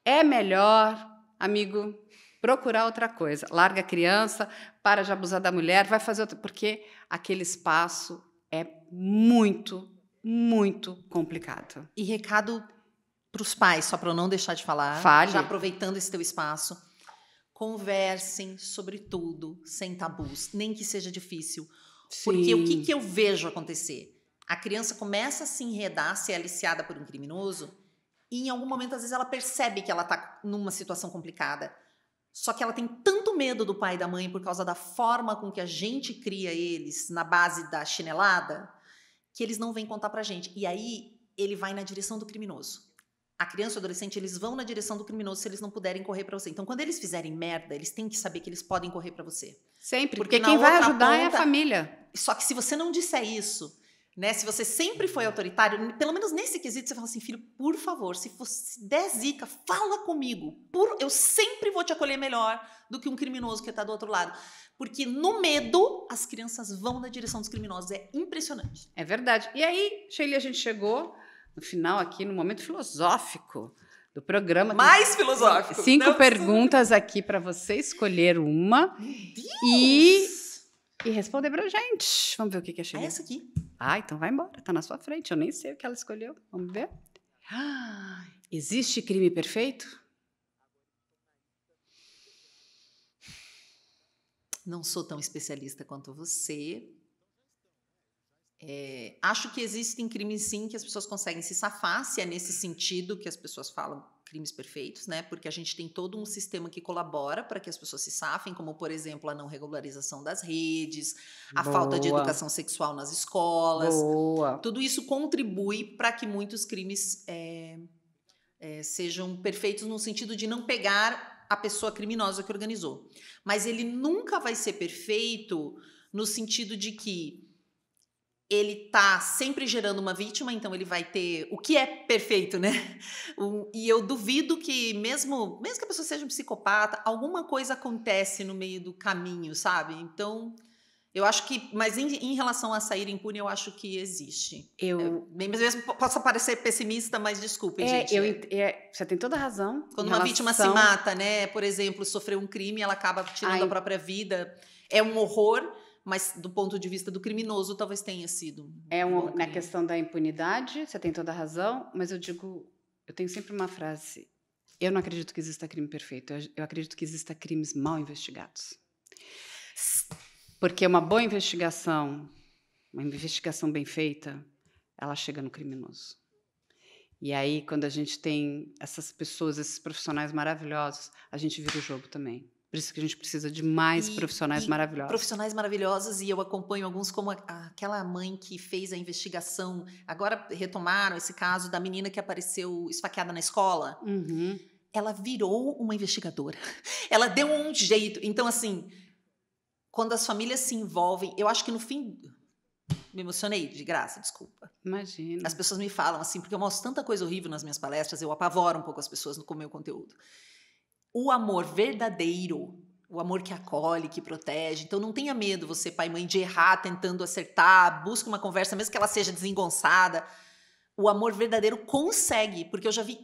É melhor, amigo, procurar outra coisa. Larga a criança, para de abusar da mulher, vai fazer outra. Porque aquele espaço é muito, muito complicado. E recado para os pais, só para eu não deixar de falar, Fale. já aproveitando esse teu espaço. Conversem sobre tudo, sem tabus, nem que seja difícil. Sim. Porque o que, que eu vejo acontecer? A criança começa a se enredar, se é aliciada por um criminoso, e em algum momento, às vezes, ela percebe que ela está numa situação complicada. Só que ela tem tanto medo do pai e da mãe por causa da forma com que a gente cria eles na base da chinelada, que eles não vêm contar pra gente. E aí ele vai na direção do criminoso. A criança e o adolescente, eles vão na direção do criminoso se eles não puderem correr para você. Então, quando eles fizerem merda, eles têm que saber que eles podem correr para você. Sempre, porque, porque quem vai ajudar ponta, é a família. Só que se você não disser isso, né? Se você sempre foi autoritário, pelo menos nesse quesito, você fala assim, filho, por favor, se fosse der zica, fala comigo. Por, eu sempre vou te acolher melhor do que um criminoso que está do outro lado. Porque no medo, as crianças vão na direção dos criminosos. É impressionante. É verdade. E aí, Sheila, a gente chegou no final aqui, no momento filosófico do programa. Mais filosófico. Cinco Não, perguntas aqui para você escolher uma. Deus. E, e responder para gente. Vamos ver o que, que é Sheila. É essa aqui. Ah, então vai embora, está na sua frente, eu nem sei o que ela escolheu. Vamos ver? (gasps) existe crime perfeito? Não sou tão especialista quanto você. É, acho que existem crimes sim que as pessoas conseguem se safar, se é nesse sentido que as pessoas falam crimes perfeitos, né? Porque a gente tem todo um sistema que colabora para que as pessoas se safem, como por exemplo a não regularização das redes, a Boa. falta de educação sexual nas escolas. Boa. Tudo isso contribui para que muitos crimes é, é, sejam perfeitos no sentido de não pegar a pessoa criminosa que organizou. Mas ele nunca vai ser perfeito no sentido de que ele tá sempre gerando uma vítima, então ele vai ter o que é perfeito, né? e eu duvido que mesmo, mesmo que a pessoa seja um psicopata, alguma coisa acontece no meio do caminho, sabe? Então, eu acho que, mas em, em relação a sair impune, eu acho que existe. Eu, é, mesmo posso parecer pessimista, mas desculpe, é, gente. Eu, é, você tem toda a razão. Quando uma relação... vítima se mata, né? Por exemplo, sofreu um crime, ela acaba tirando Ai. a própria vida, é um horror mas do ponto de vista do criminoso talvez tenha sido. É uma, na questão da impunidade, você tem toda a razão, mas eu digo, eu tenho sempre uma frase, eu não acredito que exista crime perfeito, eu, eu acredito que exista crimes mal investigados. Porque uma boa investigação, uma investigação bem feita, ela chega no criminoso. E aí, quando a gente tem essas pessoas, esses profissionais maravilhosos, a gente vira o jogo também. Por isso que a gente precisa de mais e, profissionais e maravilhosos. Profissionais maravilhosos, e eu acompanho alguns, como a, aquela mãe que fez a investigação. Agora retomaram esse caso da menina que apareceu esfaqueada na escola. Uhum. Ela virou uma investigadora. (laughs) Ela deu um jeito. Então, assim, quando as famílias se envolvem, eu acho que no fim. Me emocionei, de graça, desculpa. Imagina. As pessoas me falam assim, porque eu mostro tanta coisa horrível nas minhas palestras, eu apavoro um pouco as pessoas com o meu conteúdo o amor verdadeiro, o amor que acolhe, que protege. Então não tenha medo, você, pai e mãe, de errar tentando acertar, busca uma conversa, mesmo que ela seja desengonçada. O amor verdadeiro consegue, porque eu já vi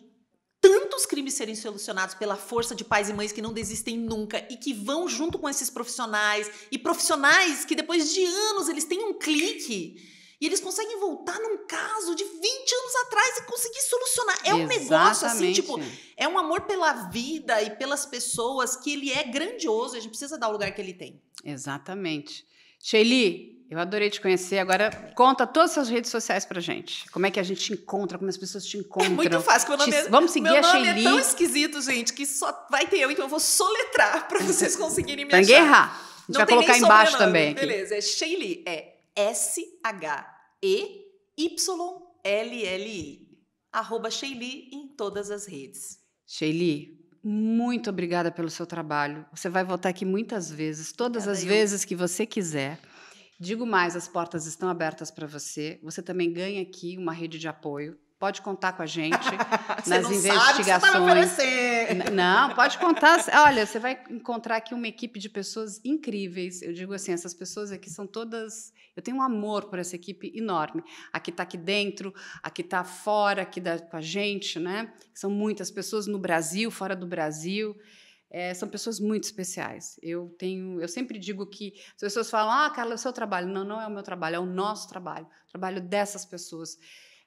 tantos crimes serem solucionados pela força de pais e mães que não desistem nunca e que vão junto com esses profissionais e profissionais que depois de anos eles têm um clique e eles conseguem voltar num caso de 20 anos atrás e conseguir solucionar. É um negócio assim, tipo, é um amor pela vida e pelas pessoas que ele é grandioso, a gente precisa dar o lugar que ele tem. Exatamente. Sheili, eu adorei te conhecer. Agora conta todas as redes sociais pra gente. Como é que a gente te encontra, como as pessoas te encontram. (laughs) É muito fácil, meu nome te... é... Vamos seguir meu a é Sheili. é tão esquisito, gente, que só vai ter eu, então eu vou soletrar pra vocês (laughs) conseguirem me achar. A gente Não vai colocar embaixo também. Aqui. Beleza, é Sheili, é S-H-E-Y-L-L-I, arroba Sheili em todas as redes. Sheili, muito obrigada pelo seu trabalho. Você vai voltar aqui muitas vezes, todas obrigada as eu. vezes que você quiser. Digo mais, as portas estão abertas para você. Você também ganha aqui uma rede de apoio. Pode contar com a gente (laughs) nas não tá investigações. Sabe, você não, pode contar. Olha, você vai encontrar aqui uma equipe de pessoas incríveis. Eu digo assim, essas pessoas aqui são todas. Eu tenho um amor por essa equipe enorme. A que está aqui dentro, a que está fora, aqui da, com a gente, né? São muitas pessoas no Brasil, fora do Brasil. É, são pessoas muito especiais. Eu tenho, eu sempre digo que as pessoas falam, ah, Carla, é o seu trabalho. Não, não é o meu trabalho, é o nosso trabalho, o trabalho dessas pessoas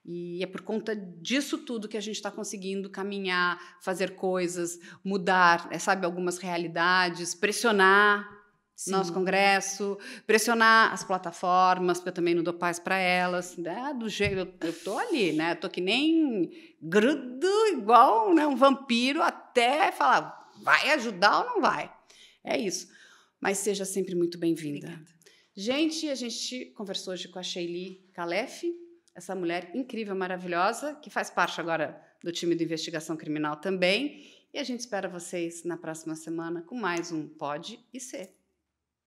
e é por conta disso tudo que a gente está conseguindo caminhar, fazer coisas, mudar, é, sabe, algumas realidades, pressionar Sim. nosso congresso, pressionar as plataformas, porque eu também não dou paz para elas, né? do jeito, eu, eu tô ali, né? Eu tô que nem grudo, igual né? um vampiro, até falar, vai ajudar ou não vai? É isso. Mas seja sempre muito bem-vinda. Gente, a gente conversou hoje com a Sheili Calef, essa mulher incrível, maravilhosa, que faz parte agora do time de investigação criminal também. E a gente espera vocês na próxima semana com mais um Pode e Ser.